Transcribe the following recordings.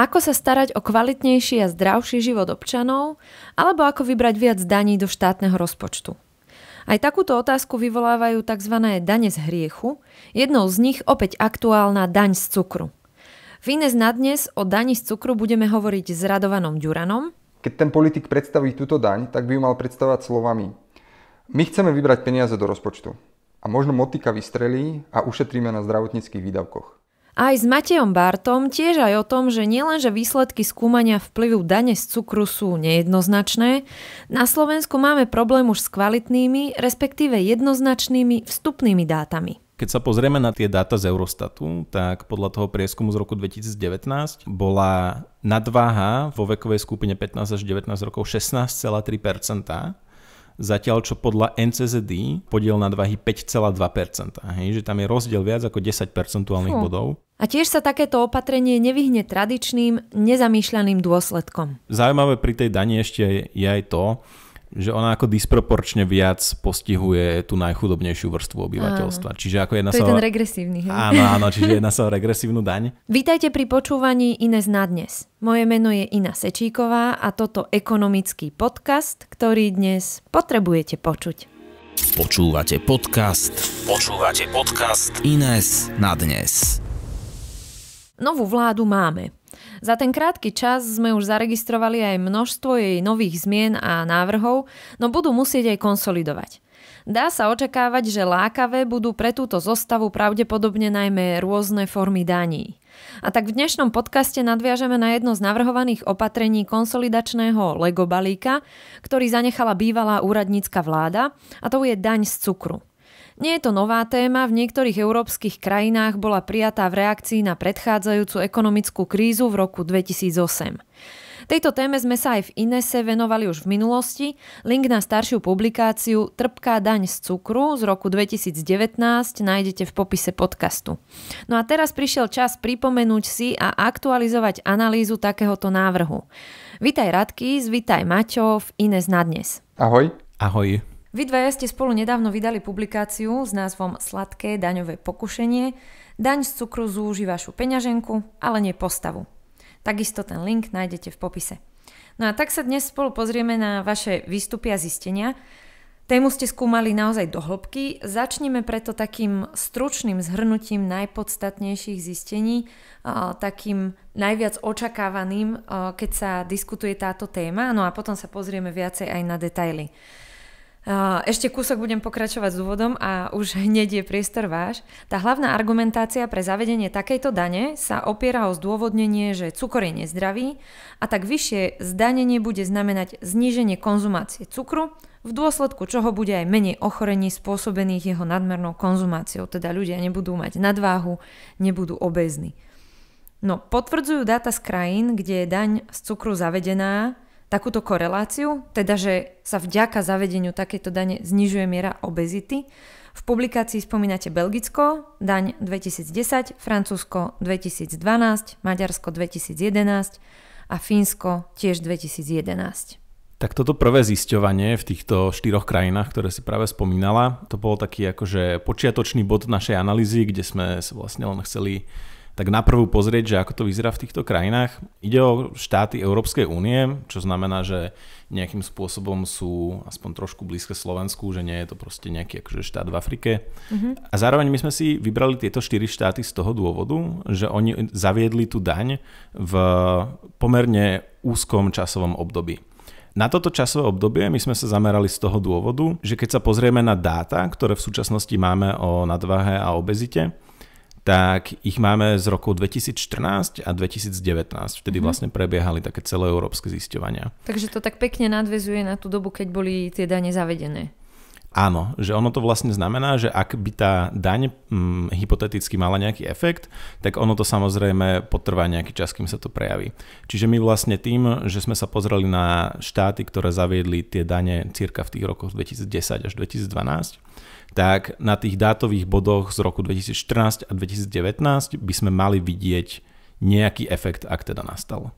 Ako sa starať o kvalitnejší a zdravší život občanov, alebo ako vybrať viac daní do štátneho rozpočtu. Aj takúto otázku vyvolávajú tzv. dane z hriechu, jednou z nich opäť aktuálna daň z cukru. Ines na dnes o dani z cukru budeme hovoriť s Radovanom Ďuranom. Keď ten politik predstaví túto daň, tak by ju mal predstavať slovami. My chceme vybrať peniaze do rozpočtu a možno motika vystrelí a ušetríme na zdravotníckých výdavkoch aj s Matejom Bartom, tiež aj o tom, že nielenže výsledky skúmania vplyvu dane z cukru sú nejednoznačné, na Slovensku máme problém už s kvalitnými, respektíve jednoznačnými vstupnými dátami. Keď sa pozrieme na tie dáta z Eurostatu, tak podľa toho prieskumu z roku 2019 bola nadváha vo vekovej skupine 15 až 19 rokov 16,3 zatiaľ čo podľa NCZD podiel nadvahy 5,2%. Hej, že tam je rozdiel viac ako 10 percentuálnych hm. bodov. A tiež sa takéto opatrenie nevyhne tradičným, nezamýšľaným dôsledkom. Zaujímavé pri tej dani ešte je aj to, že ona ako disproporčne viac postihuje tú najchudobnejšiu vrstvu obyvateľstva. Áno. Čiže ako jedna to sa... je ten regresívny. Hej? Áno, áno, čiže jedna sa o regresívnu daň. Vítajte pri počúvaní Ines na dnes. Moje meno je Ina Sečíková a toto ekonomický podcast, ktorý dnes potrebujete počuť. Počúvate podcast. Počúvate podcast Ines na dnes. Novú vládu máme. Za ten krátky čas sme už zaregistrovali aj množstvo jej nových zmien a návrhov, no budú musieť aj konsolidovať. Dá sa očakávať, že lákavé budú pre túto zostavu pravdepodobne najmä rôzne formy daní. A tak v dnešnom podcaste nadviažeme na jedno z navrhovaných opatrení konsolidačného Lego balíka, ktorý zanechala bývalá úradnícka vláda, a to je daň z cukru. Nie je to nová téma, v niektorých európskych krajinách bola prijatá v reakcii na predchádzajúcu ekonomickú krízu v roku 2008. Tejto téme sme sa aj v Inese venovali už v minulosti. Link na staršiu publikáciu Trpká daň z cukru z roku 2019 nájdete v popise podcastu. No a teraz prišiel čas pripomenúť si a aktualizovať analýzu takéhoto návrhu. Vitaj Radky, zvítaj Maťov, Ines na dnes. Ahoj. Ahoj. Vy dvaja ste spolu nedávno vydali publikáciu s názvom Sladké daňové pokušenie. Daň z cukru zúži vašu peňaženku, ale nie postavu. Takisto ten link nájdete v popise. No a tak sa dnes spolu pozrieme na vaše výstupy a zistenia. Tému ste skúmali naozaj do hĺbky, začneme preto takým stručným zhrnutím najpodstatnejších zistení, takým najviac očakávaným, keď sa diskutuje táto téma, no a potom sa pozrieme viacej aj na detaily. Ešte kúsok budem pokračovať s úvodom a už hneď je priestor váš. Tá hlavná argumentácia pre zavedenie takejto dane sa opiera o zdôvodnenie, že cukor je nezdravý a tak vyššie zdanenie bude znamenať zníženie konzumácie cukru, v dôsledku čoho bude aj menej ochorení spôsobených jeho nadmernou konzumáciou, teda ľudia nebudú mať nadváhu, nebudú obezní. No, potvrdzujú dáta z krajín, kde je daň z cukru zavedená, takúto koreláciu, teda že sa vďaka zavedeniu takejto dane znižuje miera obezity. V publikácii spomínate Belgicko, daň 2010, Francúzsko 2012, Maďarsko 2011 a Fínsko tiež 2011. Tak toto prvé zisťovanie v týchto štyroch krajinách, ktoré si práve spomínala, to bol taký akože počiatočný bod našej analýzy, kde sme vlastne len chceli tak naprvu pozrieť, že ako to vyzerá v týchto krajinách. Ide o štáty Európskej únie, čo znamená, že nejakým spôsobom sú aspoň trošku blízke Slovensku, že nie je to proste nejaký akože štát v Afrike. Mm-hmm. A zároveň my sme si vybrali tieto štyri štáty z toho dôvodu, že oni zaviedli tú daň v pomerne úzkom časovom období. Na toto časové obdobie my sme sa zamerali z toho dôvodu, že keď sa pozrieme na dáta, ktoré v súčasnosti máme o nadvahe a obezite, tak ich máme z roku 2014 a 2019. Vtedy mm-hmm. vlastne prebiehali také celoeurópske zisťovania. Takže to tak pekne nadvezuje na tú dobu, keď boli tie dane zavedené. Áno, že ono to vlastne znamená, že ak by tá daň hm, hypoteticky mala nejaký efekt, tak ono to samozrejme potrvá nejaký čas, kým sa to prejaví. Čiže my vlastne tým, že sme sa pozreli na štáty, ktoré zaviedli tie dane cirka v tých rokoch 2010 až 2012, tak na tých dátových bodoch z roku 2014 a 2019 by sme mali vidieť nejaký efekt, ak teda nastal.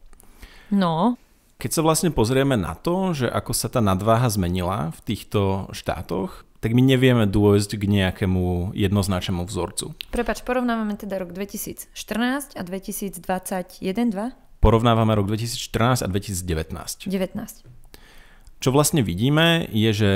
No. Keď sa vlastne pozrieme na to, že ako sa tá nadváha zmenila v týchto štátoch, tak my nevieme dôjsť k nejakému jednoznačnému vzorcu. Prepač, porovnávame teda rok 2014 a 2021, 2? Porovnávame rok 2014 a 2019. 19. Čo vlastne vidíme, je, že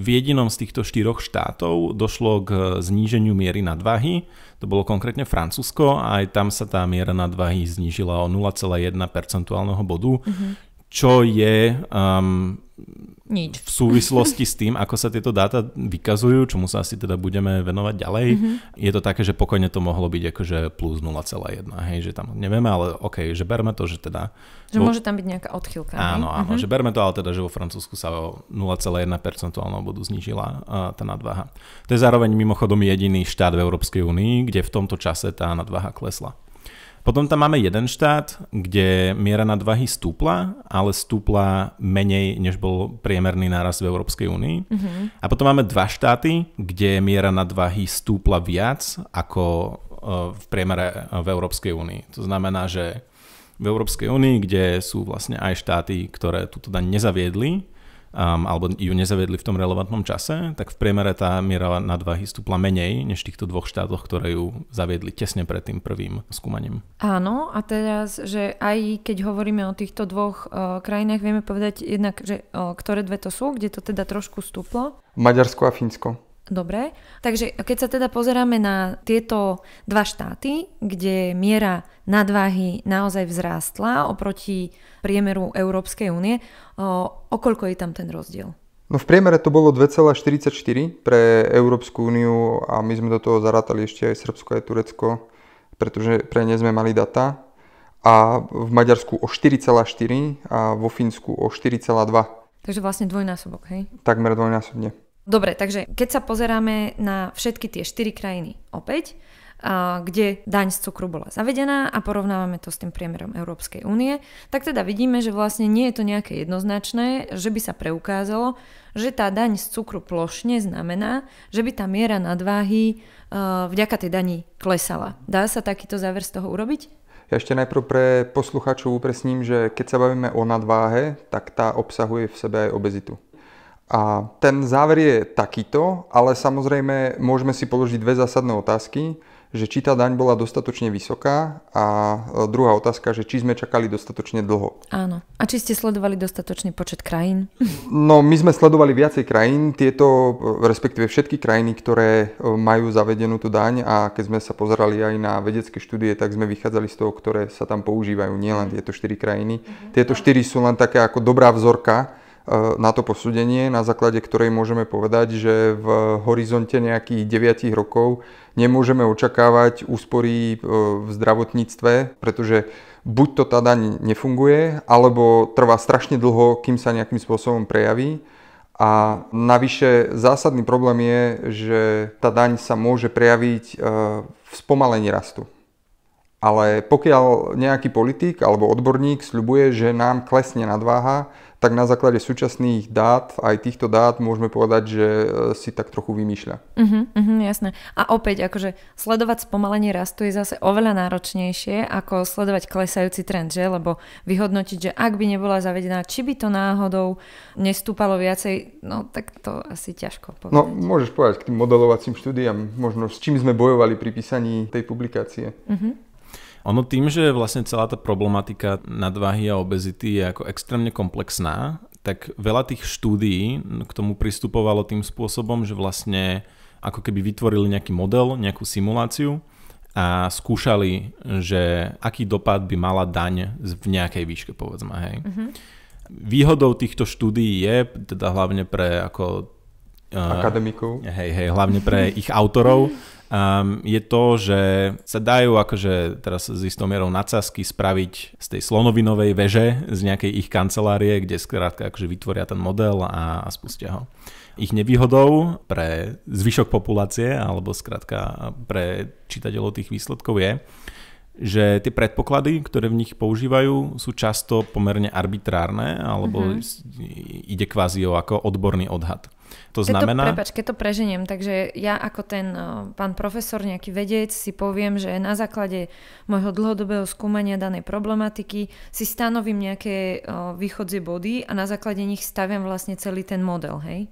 v jedinom z týchto štyroch štátov došlo k eh, zníženiu miery nadvahy, to bolo konkrétne Francúzsko a aj tam sa tá miera nadvahy znížila o 0,1 percentuálneho bodu, mm-hmm čo je um, nič. V súvislosti s tým, ako sa tieto dáta vykazujú, čomu sa asi teda budeme venovať ďalej, mm-hmm. je to také, že pokojne to mohlo byť akože plus 0,1, hej, že tam nevieme, ale OK, že berme to, že teda... Že vo... môže tam byť nejaká odchýlka. Áno, áno, mm-hmm. že berme to, ale teda, že vo Francúzsku sa o 0,1 percentuálneho bodu znížila uh, tá nadváha. To je zároveň mimochodom jediný štát v Európskej únii, kde v tomto čase tá nadváha klesla. Potom tam máme jeden štát, kde miera nadvahy stúpla, ale stúpla menej, než bol priemerný náraz v Európskej únii. Mm-hmm. A potom máme dva štáty, kde miera nadvahy stúpla viac ako e, v priemere e, v Európskej únii. To znamená, že v Európskej únii, kde sú vlastne aj štáty, ktoré túto daň nezaviedli, um, alebo ju nezavedli v tom relevantnom čase, tak v priemere tá miera nadvahy stúpla menej než v týchto dvoch štátoch, ktoré ju zaviedli tesne pred tým prvým skúmaním. Áno, a teraz, že aj keď hovoríme o týchto dvoch o, e, krajinách, vieme povedať jednak, že o, e, ktoré dve to sú, kde to teda trošku stúplo? Maďarsko a Fínsko. Dobre, takže keď sa teda pozeráme na tieto dva štáty, kde miera nadváhy naozaj vzrástla oproti priemeru Európskej únie, okoľko je tam ten rozdiel? No v priemere to bolo 2,44 pre Európsku úniu a my sme do toho zarátali ešte aj Srbsko aj Turecko, pretože pre ne sme mali data a v Maďarsku o 4,4 a vo Fínsku o 4,2. Takže vlastne dvojnásobok, hej? Takmer dvojnásobne. Dobre, takže keď sa pozeráme na všetky tie štyri krajiny opäť, kde daň z cukru bola zavedená a porovnávame to s tým priemerom Európskej únie, tak teda vidíme, že vlastne nie je to nejaké jednoznačné, že by sa preukázalo, že tá daň z cukru plošne znamená, že by tá miera nadváhy e, vďaka tej dani klesala. Dá sa takýto záver z toho urobiť? Ja ešte najprv pre poslucháčov upresním, že keď sa bavíme o nadváhe, tak tá obsahuje v sebe aj obezitu. A ten záver je takýto, ale samozrejme môžeme si položiť dve zásadné otázky, že či tá daň bola dostatočne vysoká a e, druhá otázka, že či sme čakali dostatočne dlho. Áno. A či ste sledovali dostatočný počet krajín? No, my sme sledovali viacej krajín, tieto, e, respektíve všetky krajiny, ktoré e, majú zavedenú tú daň a keď sme sa pozerali aj na vedecké štúdie, tak sme vychádzali z toho, ktoré sa tam používajú, nielen tieto štyri krajiny. Mhm. Tieto štyri sú len také ako dobrá vzorka, E, na to posúdenie, na základe ktorej môžeme povedať, že v horizonte nejakých 9 rokov nemôžeme očakávať úspory e, v zdravotníctve, pretože buď to tá daň nefunguje, alebo trvá strašne dlho, kým sa nejakým spôsobom prejaví. A navyše zásadný problém je, že tá daň sa môže prejaviť e, v spomalení rastu. Ale pokiaľ nejaký politik alebo odborník sľubuje, že nám klesne nadváha, tak na základe súčasných dát, aj týchto dát, môžeme povedať, že e, si tak trochu vymýšľa. Uh-huh, uh-huh, jasné. A opäť, akože sledovať spomalenie rastu je zase oveľa náročnejšie, ako sledovať klesajúci trend, že? Lebo vyhodnotiť, že ak by nebola zavedená, či by to náhodou nestúpalo viacej, no tak to asi ťažko povedať. No, môžeš povedať k tým modelovacím štúdiám, možno s čím sme bojovali pri písaní tej publikácie. Uh-huh. Ono tým, že vlastne celá tá problematika nadváhy a obezity je ako extrémne komplexná, tak veľa tých štúdií k tomu pristupovalo tým spôsobom, že vlastne ako keby vytvorili nejaký model, nejakú simuláciu a skúšali, že aký dopad by mala daň v nejakej výške, povedzme. Hej. Mm-hmm. Výhodou týchto štúdií je, teda hlavne pre ako... Eh, Akademikov. Hej, hej, hlavne pre ich autorov, um, je to, že sa dajú akože teraz s istou mierou nadsázky spraviť z tej slonovinovej veže z nejakej ich kancelárie, kde skrátka akože vytvoria ten model a, a spustia ho. Ich nevýhodou pre zvyšok populácie alebo skrátka pre čitateľov tých výsledkov je, že tie predpoklady, ktoré v nich používajú, sú často pomerne arbitrárne, alebo mm-hmm. ide kvázi o ako odborný odhad. To znamená... Keď to, prepač, keď to preženiem, takže ja ako ten pán profesor, nejaký vedec si poviem, že na základe môjho dlhodobého skúmania danej problematiky si stanovím nejaké východzie body a na základe nich staviam vlastne celý ten model, hej?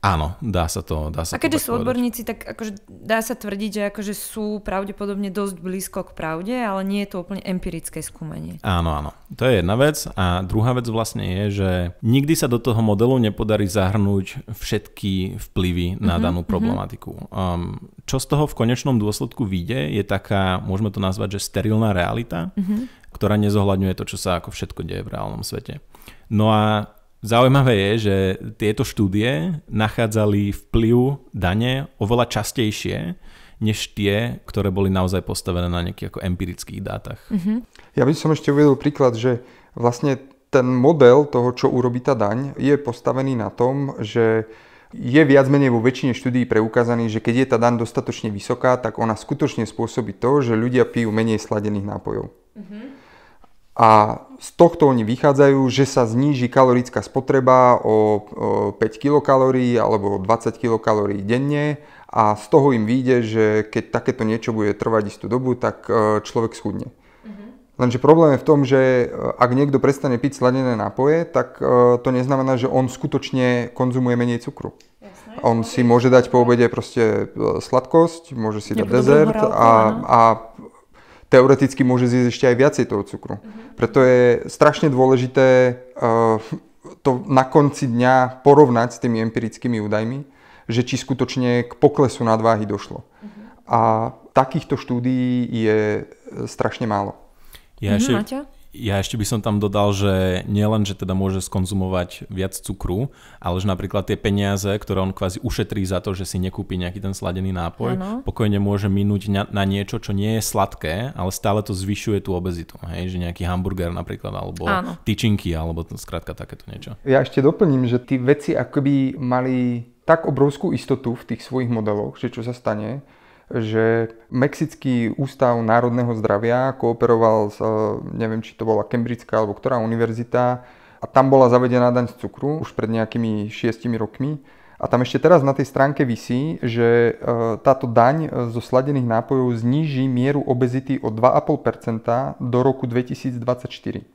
Áno, dá sa to. Dá sa a keďže sú povedať. odborníci, tak akože dá sa tvrdiť, že akože sú pravdepodobne dosť blízko k pravde, ale nie je to úplne empirické skúmanie. Áno, áno. To je jedna vec. A druhá vec vlastne je, že nikdy sa do toho modelu nepodarí zahrnúť všetky vplyvy na mm-hmm, danú mhm. problematiku. Um, čo z toho v konečnom dôsledku vyjde, je taká, môžeme to nazvať, že sterilná realita, mm-hmm. ktorá nezohľadňuje to, čo sa ako všetko deje v reálnom svete. No a Zaujímavé je, že tieto štúdie nachádzali vplyv dane oveľa častejšie než tie, ktoré boli naozaj postavené na nejakých ako empirických dátach. Mm-hmm. Ja by som ešte uvedol príklad, že vlastne ten model toho, čo urobí tá daň, je postavený na tom, že je viac menej vo väčšine štúdií preukázaný, že keď je tá daň dostatočne vysoká, tak ona skutočne spôsobí to, že ľudia pijú menej sladených nápojov. Mm-hmm. A z tohto oni vychádzajú, že sa zníži kalorická spotreba o 5 kcal alebo 20 kcal denne a z toho im vyjde, že keď takéto niečo bude trvať istú dobu, tak e, človek schudne. Mhm. Lenže problém je v tom, že e, ak niekto prestane piť sladené nápoje, tak e, to neznamená, že on skutočne konzumuje menej cukru. Jasné, on si môže dať po obede proste sladkosť, môže si dať dezert a, a teoreticky môže zjesť ešte aj viacej toho cukru. Mm-hmm. Preto je strašne dôležité eh, to na konci dňa porovnať s tými empirickými údajmi, že či skutočne k poklesu nadváhy došlo. Mm-hmm. A takýchto štúdií je eh, strašne málo. Ja mhm, ešte, ja ešte by som tam dodal, že nielen, že teda môže skonzumovať viac cukru, ale že napríklad tie peniaze, ktoré on kvázi ušetrí za to, že si nekúpi nejaký ten sladený nápoj, ano. pokojne môže minúť na, niečo, čo nie je sladké, ale stále to zvyšuje tú obezitu. Hej? Že nejaký hamburger napríklad, alebo ano. tyčinky, alebo skrátka takéto niečo. Ja ešte doplním, že tie veci akoby mali tak obrovskú istotu v tých svojich modeloch, že čo sa stane, že Mexický ústav národného zdravia kooperoval s, eh, neviem, či to bola Cambridgeská alebo ktorá univerzita, a tam bola zavedená daň z cukru už pred nejakými 6 rokmi. A tam ešte teraz na tej stránke vysí, že eh, táto daň eh, zo sladených nápojov zniží mieru obezity o 2,5% do roku 2024.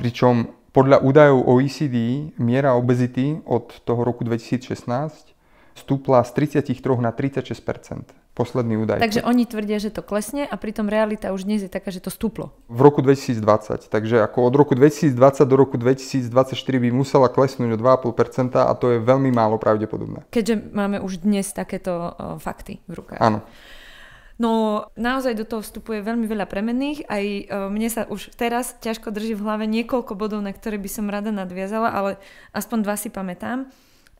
Pričom podľa údajov OECD miera obezity od toho roku 2016 stúpla z 33 na 36 posledný údaj. Takže oni tvrdia, že to klesne a pritom realita už dnes je taká, že to stúplo. V roku 2020. Takže ako od roku 2020 do roku 2024 by musela klesnúť o 2,5% a to je veľmi málo pravdepodobné. Keďže máme už dnes takéto uh, fakty v rukách. Áno. No naozaj do toho vstupuje veľmi veľa premenných, aj mne sa už teraz ťažko drží v hlave niekoľko bodov, na ktoré by som rada nadviazala, ale aspoň dva si pamätám.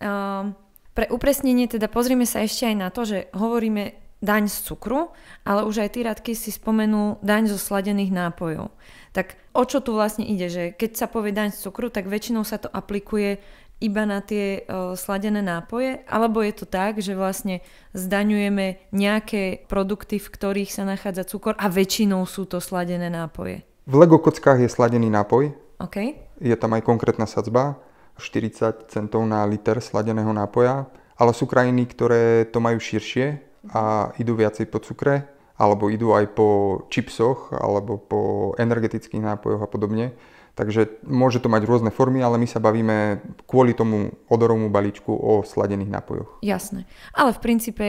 Ehm, pre upresnenie teda pozrime sa ešte aj na to, že hovoríme daň z cukru, ale už aj ty, Radky, si spomenul daň zo sladených nápojov. Tak o čo tu vlastne ide? Že keď sa povie daň z cukru, tak väčšinou sa to aplikuje iba na tie e, sladené nápoje, alebo je to tak, že vlastne zdaňujeme nejaké produkty, v ktorých sa nachádza cukor a väčšinou sú to sladené nápoje. V Lego kockách je sladený nápoj. Okay. Je tam aj konkrétna sadzba, 40 centov na liter sladeného nápoja, ale sú krajiny, ktoré to majú širšie a idú viacej po cukre, alebo idú aj po čipsoch, alebo po energetických nápojoch a podobne. Takže môže to mať rôzne formy, ale my sa bavíme kvôli tomu odorovmu balíčku o sladených nápojoch. Jasné. Ale v princípe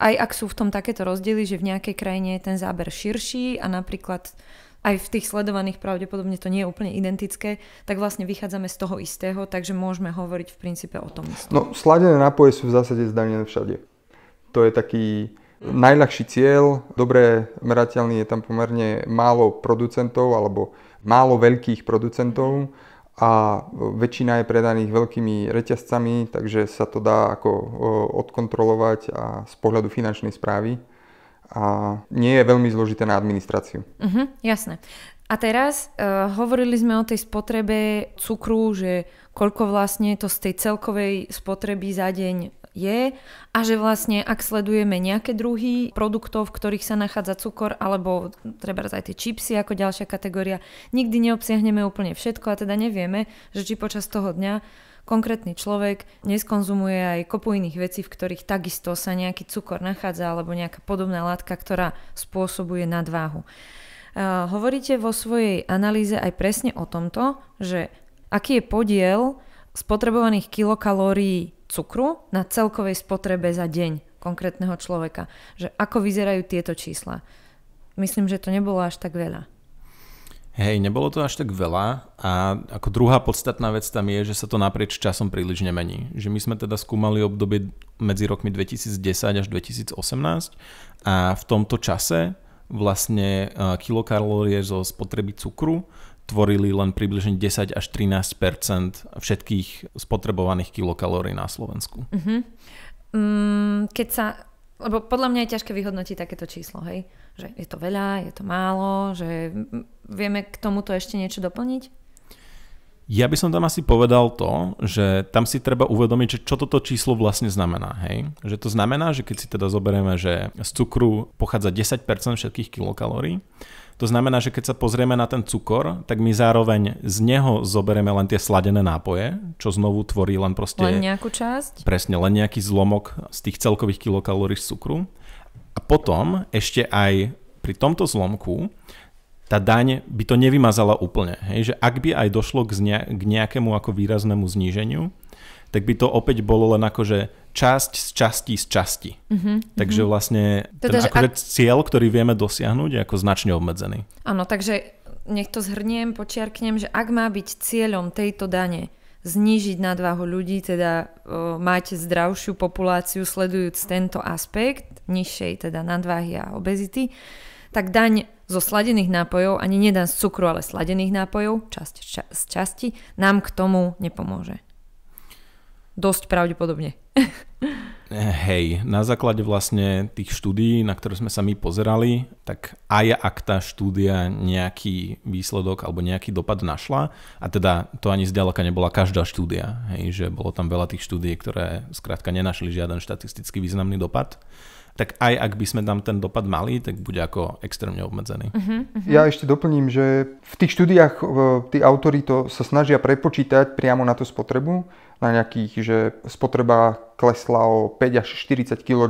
aj ak sú v tom takéto rozdiely, že v nejakej krajine je ten záber širší a napríklad aj v tých sledovaných pravdepodobne to nie je úplne identické, tak vlastne vychádzame z toho istého, takže môžeme hovoriť v princípe o tom istom. No, sladené nápoje sú v zásade zdanené všade. To je taký najľahší cieľ, dobre merateľný je tam pomerne málo producentov alebo málo veľkých producentov a väčšina je predaných veľkými reťazcami, takže sa to dá ako odkontrolovať a z pohľadu finančnej správy a nie je veľmi zložité na administráciu. Uh-huh, jasné. A teraz uh, hovorili sme o tej spotrebe cukru, že koľko vlastne to z tej celkovej spotreby za deň je a že vlastne ak sledujeme nejaké druhy produktov, v ktorých sa nachádza cukor alebo treba aj tie čipsy ako ďalšia kategória, nikdy neobsiahneme úplne všetko a teda nevieme, že či počas toho dňa konkrétny človek neskonzumuje aj kopu iných vecí, v ktorých takisto sa nejaký cukor nachádza alebo nejaká podobná látka, ktorá spôsobuje nadváhu. Uh, hovoríte vo svojej analýze aj presne o tomto, že aký je podiel spotrebovaných kilokalórií cukru na celkovej spotrebe za deň konkrétneho človeka. Že ako vyzerajú tieto čísla. Myslím, že to nebolo až tak veľa. Hej, nebolo to až tak veľa a ako druhá podstatná vec tam je, že sa to naprieč časom príliš nemení. Že my sme teda skúmali obdobie medzi rokmi 2010 až 2018 a v tomto čase vlastne e, kilokalórie zo spotreby cukru tvorili len približne 10 až 13 všetkých spotrebovaných kilokalórií na Slovensku. Uh-huh. keď sa, lebo podľa mňa je ťažké vyhodnotiť takéto číslo, hej? že je to veľa, je to málo, že vieme k tomuto ešte niečo doplniť? Ja by som tam asi povedal to, že tam si treba uvedomiť, že čo toto číslo vlastne znamená. Hej? Že to znamená, že keď si teda zoberieme, že z cukru pochádza 10% všetkých kilokalórií, to znamená, že keď sa pozrieme na ten cukor, tak my zároveň z neho zoberieme len tie sladené nápoje, čo znovu tvorí len proste... Len nejakú časť? Presne, len nejaký zlomok z tých celkových kilokalórií z cukru. A potom ešte aj pri tomto zlomku tá daň by to nevymazala úplne. Hej? Že ak by aj došlo k, zne, k nejakému ako výraznému zníženiu, tak by to opäť bolo len akože časť z časti z časti. Mm-hmm. Takže mhm. vlastne ten teda, akože ak... cieľ, ktorý vieme dosiahnuť, je ako značne obmedzený. Áno, takže nech to zhrniem, počiarknem, že ak má byť cieľom tejto dane znížiť nadváhu ľudí, teda o, mať zdravšiu populáciu sledujúc tento aspekt, nižšej teda nadváhy a obezity, tak daň zo sladených nápojov, ani nedan z cukru, ale sladených nápojov, časť ča, z časti, nám k tomu nepomôže. Dosť pravdepodobne. Hej, na základe vlastne tých štúdií, na ktoré sme sa my pozerali, tak aj ak tá štúdia nejaký výsledok alebo nejaký dopad našla, a teda to ani zďaleka nebola každá štúdia, hej, že bolo tam veľa tých štúdií, ktoré zkrátka nenašli žiaden štatisticky významný dopad, tak aj ak by sme tam ten dopad mali, tak bude ako extrémne obmedzený. Uh-huh, uh-huh. Ja ešte doplním, že v tých štúdiách e, tí autori to sa snažia prepočítať priamo na tú spotrebu, na nejakých, že spotreba klesla o 5 až 40 kJ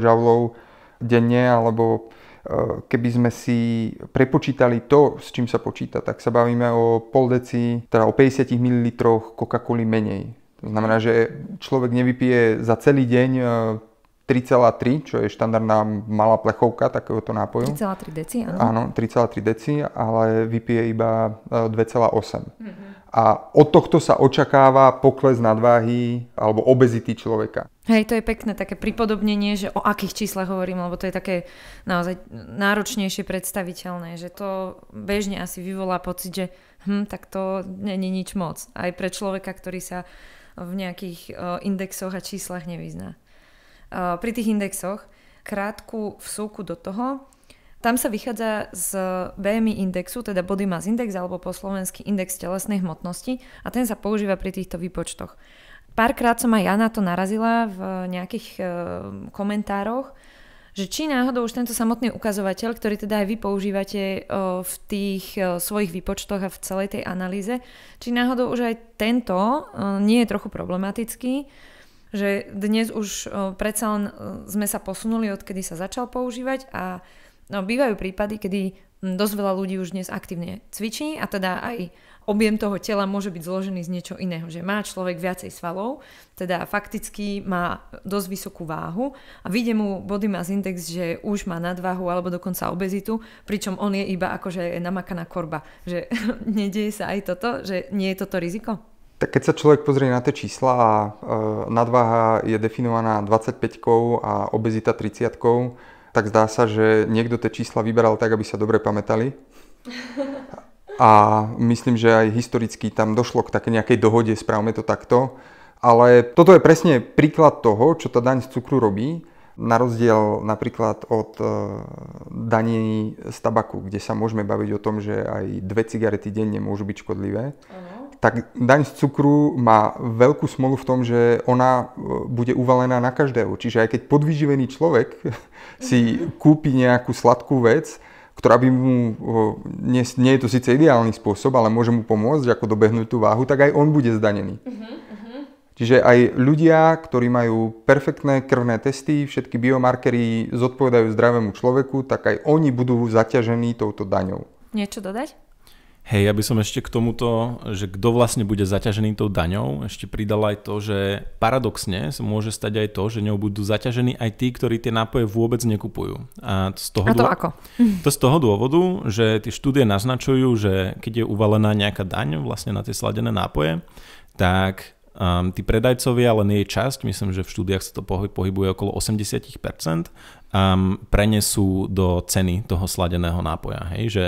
denne, alebo e, keby sme si prepočítali to, s čím sa počíta, tak sa bavíme o pol deci, teda o 50 ml Coca-Coly menej. To znamená, že človek nevypije za celý deň e, 3,3, čo je štandardná malá plechovka takéhoto nápoju. 3,3 deci, áno. Áno, 3,3 deci, ale vypije iba 2,8. E, mm-hmm. A od tohto sa očakáva pokles nadváhy alebo obezity človeka. Hej, to je pekné také pripodobnenie, že o akých číslach hovorím, lebo to je také naozaj náročnejšie predstaviteľné, že to bežne asi vyvolá pocit, že hm, tak to není nič moc. Aj pre človeka, ktorý sa v nejakých e, indexoch a číslach nevyzná. Eh, pri tých indexoch krátku vsúku do toho. Tam sa vychádza z BMI indexu, teda body mass index alebo po slovenský index telesnej hmotnosti a ten sa používa pri týchto výpočtoch. Párkrát som aj ja na to narazila v nejakých e, komentároch, že či náhodou už tento samotný ukazovateľ, ktorý teda aj vy používate e, v tých e, svojich výpočtoch a v celej tej analýze, či náhodou už aj tento nie je trochu problematický, že dnes už predsa len sme sa posunuli, odkedy sa začal používať a no, bývajú prípady, kedy dosť veľa ľudí už dnes aktívne cvičí a teda aj objem toho tela môže byť zložený z niečo iného, že má človek viacej svalov, teda fakticky má dosť vysokú váhu a vyjde mu body mass index, že už má nadváhu alebo dokonca obezitu, pričom on je iba akože namakaná korba, že nedieje sa aj toto, že nie je toto riziko? Tak keď sa človek pozrie na tie čísla a e, nadváha je definovaná 25 a obezita 30 tak zdá sa, že niekto tie čísla vyberal tak, aby sa dobre pamätali. A myslím, že aj historicky tam došlo k také nejakej dohode, správame to takto. Ale toto je presne príklad toho, čo tá daň z cukru robí, na rozdiel napríklad od e, daní z tabaku, kde sa môžeme baviť o tom, že aj dve cigarety denne môžu byť škodlivé. Ano tak daň z cukru má veľkú smolu v tom, že ona e, bude uvalená na každého. Čiže aj keď podvyživený človek si kúpi nejakú sladkú vec, ktorá by mu, e, nie, nie je to síce ideálny spôsob, ale môže mu pomôcť, ako dobehnúť tú váhu, tak aj on bude zdanený. Mhm, mhm. Čiže aj ľudia, ktorí majú perfektné krvné testy, všetky biomarkery zodpovedajú zdravému človeku, tak aj oni budú zaťažení touto daňou. Niečo dodať? Hej, ja by som ešte k tomuto, že kto vlastne bude zaťažený tou daňou, ešte pridal aj to, že paradoxne sa môže stať aj to, že ňou budú zaťažení aj tí, ktorí tie nápoje vôbec nekupujú. A, z toho A to dô... ako? To z toho dôvodu, že tie štúdie naznačujú, že keď je uvalená nejaká daň vlastne na tie sladené nápoje, tak um, tí predajcovia, len jej časť, myslím, že v štúdiách sa to pohybuje okolo 80%, um, ehm, prenesú do ceny toho sladeného nápoja. Hej, že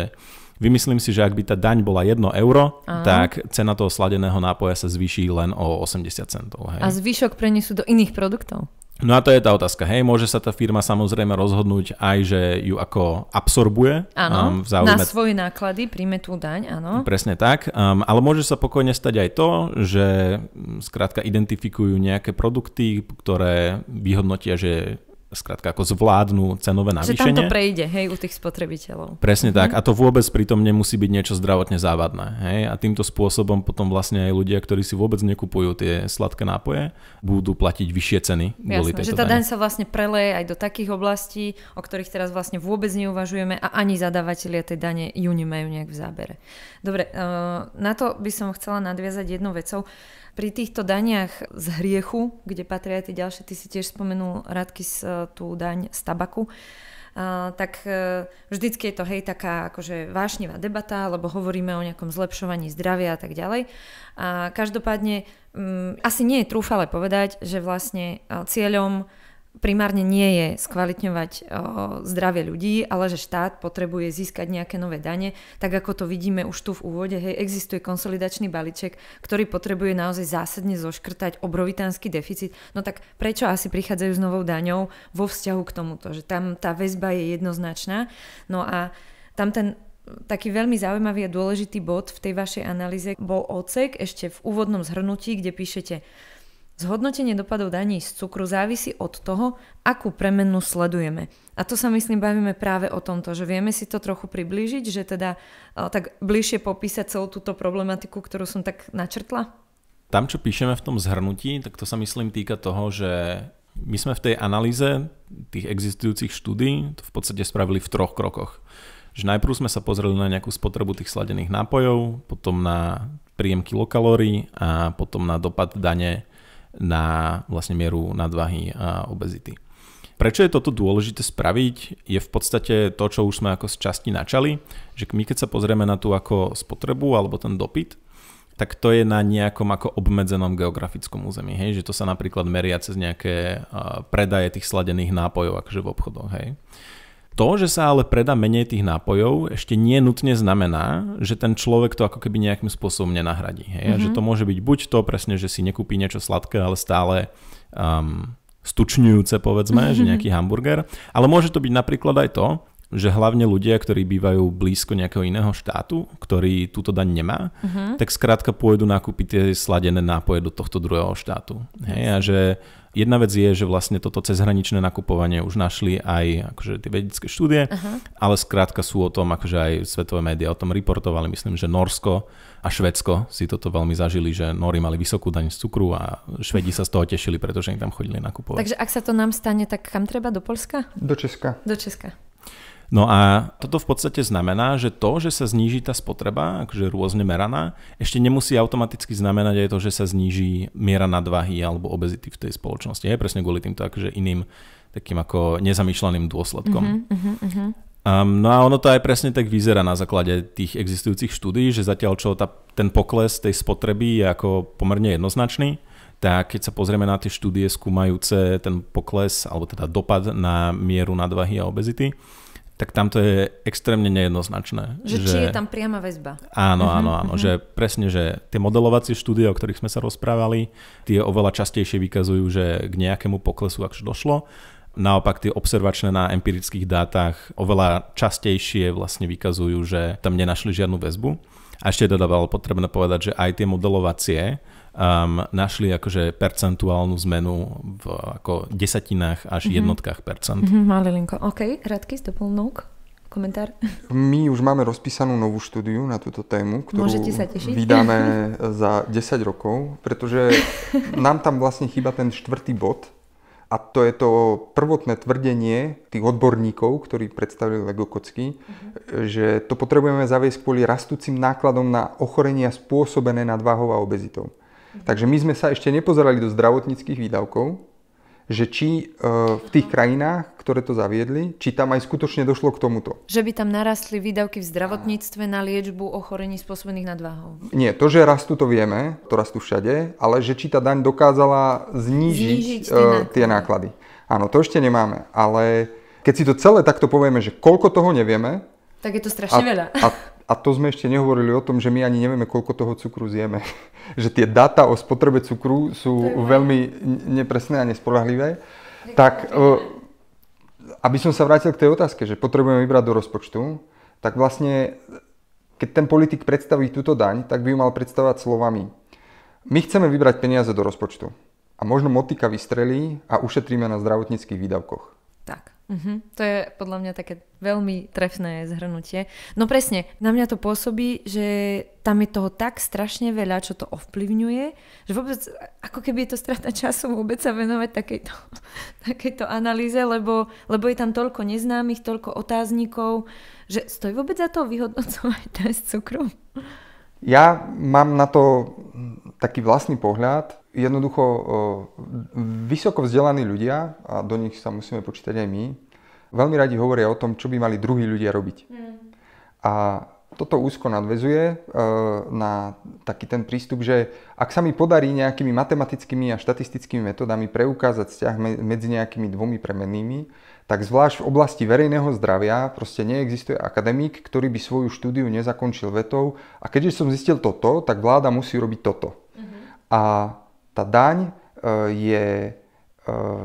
Vymyslím si, že ak by tá daň bola 1 euro, Aha. tak cena toho sladeného nápoja sa zvýši len o 80 centov. Hej. A zvyšok prenesú do iných produktov? No a to je tá otázka. Hej, môže sa tá firma samozrejme rozhodnúť aj, že ju ako absorbuje. Áno, um, na svoje náklady príjme tú daň, áno. Presne tak, um, ale môže sa pokojne stať aj to, že um, skrátka identifikujú nejaké produkty, ktoré vyhodnotia, že skrátka ako zvládnu cenové navýšenie. Že tam to prejde, hej, u tých spotrebiteľov. Presne mhm. tak. A to vôbec pritom nemusí byť niečo zdravotne závadné. Hej? A týmto spôsobom potom vlastne aj ľudia, ktorí si vôbec nekupujú tie sladké nápoje, budú platiť vyššie ceny. Jasné, že tá daň sa vlastne preleje aj do takých oblastí, o ktorých teraz vlastne vôbec neuvažujeme a ani zadávateľia tej dane ju nemajú nejak v zábere. Dobre, eh, na to by som chcela nadviazať jednou vecou. Pri týchto daniach z hriechu, kde patria tie ďalšie, ty si tiež spomenul z eh, tú daň z tabaku, Uh, tak uh, vždycky je to hej taká akože vášnivá debata, lebo hovoríme o nejakom zlepšovaní zdravia a tak ďalej. A každopádne um, asi nie je trúfale povedať, že vlastne uh, cieľom primárne nie je skvalitňovať zdravie ľudí, ale že štát potrebuje získať nejaké nové dane, tak ako to vidíme už tu v úvode, hej, existuje konsolidačný balíček, ktorý potrebuje naozaj zásadne zoškrtať obrovitánsky deficit. No tak prečo asi prichádzajú s novou daňou vo vzťahu k tomuto, že tam tá väzba je jednoznačná. No a tam ten taký veľmi zaujímavý a dôležitý bod v tej vašej analýze bol odsek ešte v úvodnom zhrnutí, kde píšete Zhodnotenie dopadov daní z cukru závisí od toho, akú premenu sledujeme. A to sa myslím bavíme práve o tomto, že vieme si to trochu priblížiť, že teda e, tak bližšie popísať celú túto problematiku, ktorú som tak načrtla. Tam, čo píšeme v tom zhrnutí, tak to sa myslím týka toho, že my sme v tej analýze tých existujúcich štúdí to v podstate spravili v troch krokoch. Že najprv sme sa pozreli na nejakú spotrebu tých sladených nápojov, potom na príjem kilokalórií a potom na dopad dane na vlastne mieru nadvahy a obezity. Prečo je toto dôležité spraviť, je v podstate to, čo už sme ako z časti načali, že my keď sa pozrieme na tú ako spotrebu alebo ten dopyt, tak to je na nejakom ako obmedzenom geografickom území, hej? že to sa napríklad meria cez nejaké predaje tých sladených nápojov akože v obchodoch. Hej? To, že sa ale predá menej tých nápojov, ešte nie nutne znamená, že ten človek to ako keby nejakým spôsobom nenahradí. Hej? Mm-hmm. A že mhm. to môže byť buď to presne, že si nekúpi niečo sladké, ale stále um, stučňujúce povedzme, mm-hmm. že nejaký hamburger. Ale môže to byť napríklad aj to, že hlavne ľudia, ktorí bývajú blízko nejakého iného štátu, ktorý túto daň nemá, uh-huh. tak skrátka pôjdu nakúpiť tie sladené nápoje do tohto druhého štátu. Hej, a že Jedna vec je, že vlastne toto cezhraničné nakupovanie už našli aj akože tie vedecké štúdie, uh-huh. ale skrátka sú o tom, akože aj svetové médiá o tom reportovali. Myslím, že Norsko a Švedsko si toto veľmi zažili, že Nóri mali vysokú daň z cukru a Švedi sa z toho tešili, pretože im tam chodili nakupovať. Takže ak sa to nám stane, tak kam treba? Do Polska? Do Česka. Do Česka. No a toto v podstate znamená, že to, že sa zníži tá spotreba, akože rôzne meraná, ešte nemusí automaticky znamenať aj to, že sa zníži miera nadvahy alebo obezity v tej spoločnosti. Je presne kvôli týmto akože iným takým ako nezamýšľaným dôsledkom. Uh-huh, uh-huh, uh-huh. Um, no a ono to aj presne tak vyzerá na základe tých existujúcich štúdí, že zatiaľ čo tá, ten pokles tej spotreby je ako pomerne jednoznačný, tak keď sa pozrieme na tie štúdie skúmajúce ten pokles, alebo teda dopad na mieru nadvahy a obezity, tak tam to je extrémne nejednoznačné. Že, že či je tam priama väzba. Áno, áno, mhm, áno. Uh-huh. Že presne, že tie modelovacie štúdie, o ktorých sme sa rozprávali, tie oveľa častejšie vykazujú, že k nejakému poklesu akž došlo. Naopak tie observačné na empirických dátach oveľa častejšie vlastne vykazujú, že tam nenašli žiadnu väzbu. A ešte teda bolo potrebné povedať, že aj tie modelovacie um, našli akože percentuálnu zmenu v ako desatinách až mm-hmm. jednotkách percent. Mm-hmm, linko. OK, Radky z doplnúk? Komentár? My už máme rozpísanú novú štúdiu na túto tému, ktorú vydáme za 10 rokov, pretože nám tam vlastne chýba ten štvrtý bod, a to je to prvotné tvrdenie tých odborníkov, ktorí predstavili Lego kocky, uh-huh. že to potrebujeme zaviesť kvôli rastúcim nákladom na ochorenia spôsobené nadváhou a obezitou. Takže my sme sa ešte nepozerali do zdravotníckých výdavkov, že či e, v tých krajinách, ktoré to zaviedli, či tam aj skutočne došlo k tomuto. Že by tam narastli výdavky v zdravotníctve na liečbu ochorení spôsobených nadváhou. Nie, to, že rastú, to vieme, to rastú všade, ale že či tá daň dokázala znížiť, znížiť e, tie, náklady. tie náklady. Áno, to ešte nemáme, ale keď si to celé takto povieme, že koľko toho nevieme, tak je to strašne a, veľa. A a to sme ešte nehovorili o tom, že my ani nevieme, koľko toho cukru zjeme. že tie dáta o spotrebe cukru sú veľmi nepresné a nespoľahlivé. Tak e, aby som sa vrátil k tej otázke, že potrebujeme vybrať do rozpočtu, tak vlastne keď ten politik predstaví túto daň, tak by ju mal predstavovať slovami. My chceme vybrať peniaze do rozpočtu a možno motika vystrelí a ušetríme na zdravotníckých výdavkoch. Tak. Uh-huh. To je podľa mňa také veľmi trefné zhrnutie. No presne, na mňa to pôsobí, že tam je toho tak strašne veľa, čo to ovplyvňuje, že vôbec ako keby je to strata času vôbec sa venovať takejto, takejto analýze, lebo, lebo je tam toľko neznámych, toľko otáznikov, že stojí vôbec za to vyhodnocovať test cukru? Ja mám na to taký vlastný pohľad, jednoducho vysoko vzdelaní ľudia, a do nich sa musíme počítať aj my, veľmi radi hovoria o tom, čo by mali druhí ľudia robiť. Mm. A toto úzko nadvezuje e, na taký ten prístup, že ak sa mi podarí nejakými matematickými a štatistickými metodami preukázať vzťah medzi nejakými dvomi premennými, tak zvlášť v oblasti verejného zdravia proste neexistuje akademik, ktorý by svoju štúdiu nezakončil vetou a keďže som zistil toto, tak vláda musí robiť toto. Mm-hmm. A tá daň e, je e,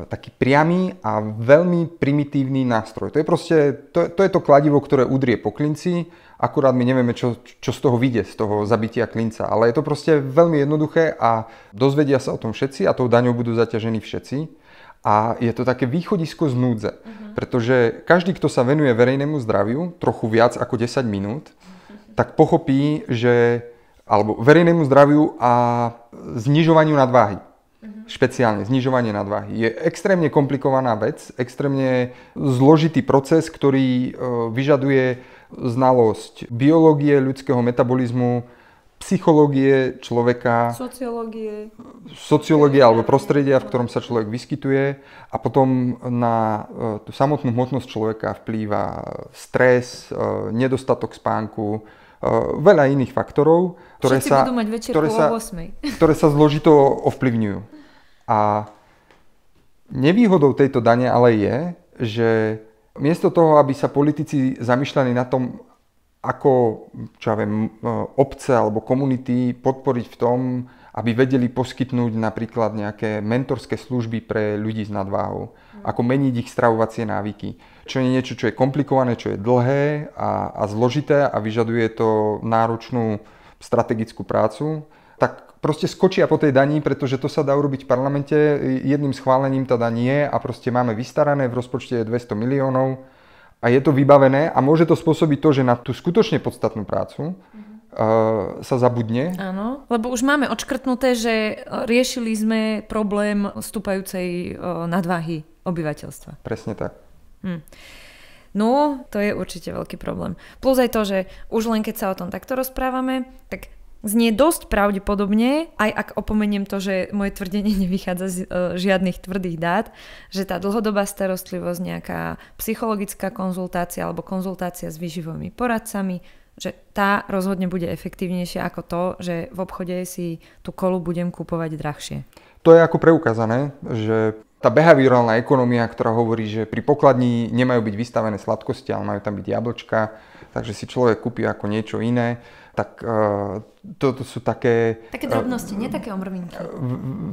taký priamy a veľmi primitívny nástroj. To je proste, to, to je to kladivo, ktoré udrie po klinci, akurát my nevieme, čo, čo z toho vyjde, z toho zabitia klinca. Ale je to proste veľmi jednoduché a dozvedia sa o tom všetci a tou daňou budú zaťažení všetci. A je to také východisko z núdze, uh-huh. pretože každý, kto sa venuje verejnému zdraviu trochu viac ako 10 minút, tak pochopí, že alebo verejnému zdraviu a znižovaniu nadváhy. Mm-hmm. Špeciálne znižovanie nadváhy. Je extrémne komplikovaná vec, extrémne zložitý proces, ktorý e, vyžaduje znalosť biológie, ľudského metabolizmu, psychológie človeka, sociológie, sociológie alebo mhm. prostredia, v ktorom sa človek vyskytuje a potom na e, tú samotnú hmotnosť človeka vplýva stres, e, nedostatok spánku, veľa iných faktorov, ktoré Všetci sa, budú mať ktoré, sa, 8. ktoré sa zložito ovplyvňujú. A nevýhodou tejto dane ale je, že miesto toho, aby sa politici zamýšľali na tom, ako, čo ja viem, obce alebo komunity podporiť v tom, aby vedeli poskytnúť napríklad nejaké mentorské služby pre ľudí s nadváhou, ako meniť ich stravovacie návyky, čo je niečo, čo je komplikované, čo je dlhé a, a zložité a vyžaduje to náročnú strategickú prácu, tak proste skočia po tej daní, pretože to sa dá urobiť v parlamente, jedným schválením tá daň je a proste máme vystarané, v rozpočte je 200 miliónov a je to vybavené a môže to spôsobiť to, že na tú skutočne podstatnú prácu, sa zabudne. Áno, lebo už máme odškrtnuté, že riešili sme problém stúpajúcej e, nadváhy obyvateľstva. Presne tak. Hm. No, to je určite veľký problém. Plus aj to, že už len keď sa o tom takto rozprávame, tak znie dosť pravdepodobne, aj ak opomeniem to, že moje tvrdenie nevychádza z e, žiadnych tvrdých dát, že tá dlhodobá starostlivosť, nejaká psychologická konzultácia alebo konzultácia s výživovými poradcami, že tá rozhodne bude efektívnejšia ako to, že v obchode si tú kolu budem kúpovať drahšie. To je ako preukázané, že tá behaviorálna ekonomia, ktorá hovorí, že pri pokladni nemajú byť vystavené sladkosti, ale majú tam byť jablčka, takže si človek kúpi ako niečo iné, tak uh, toto sú také... Také drobnosti, uh, nie také omrvinky.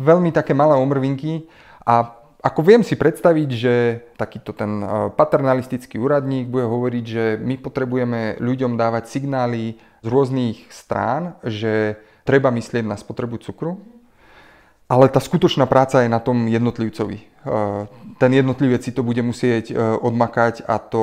Veľmi také malé omrvinky a ako viem si predstaviť, že takýto ten e, paternalistický úradník bude hovoriť, že my potrebujeme ľuďom dávať signály z rôznych strán, že treba myslieť na spotrebu cukru, ale tá skutočná práca je na tom jednotlivcovi. E, ten jednotlivec si to bude musieť e, odmakať a to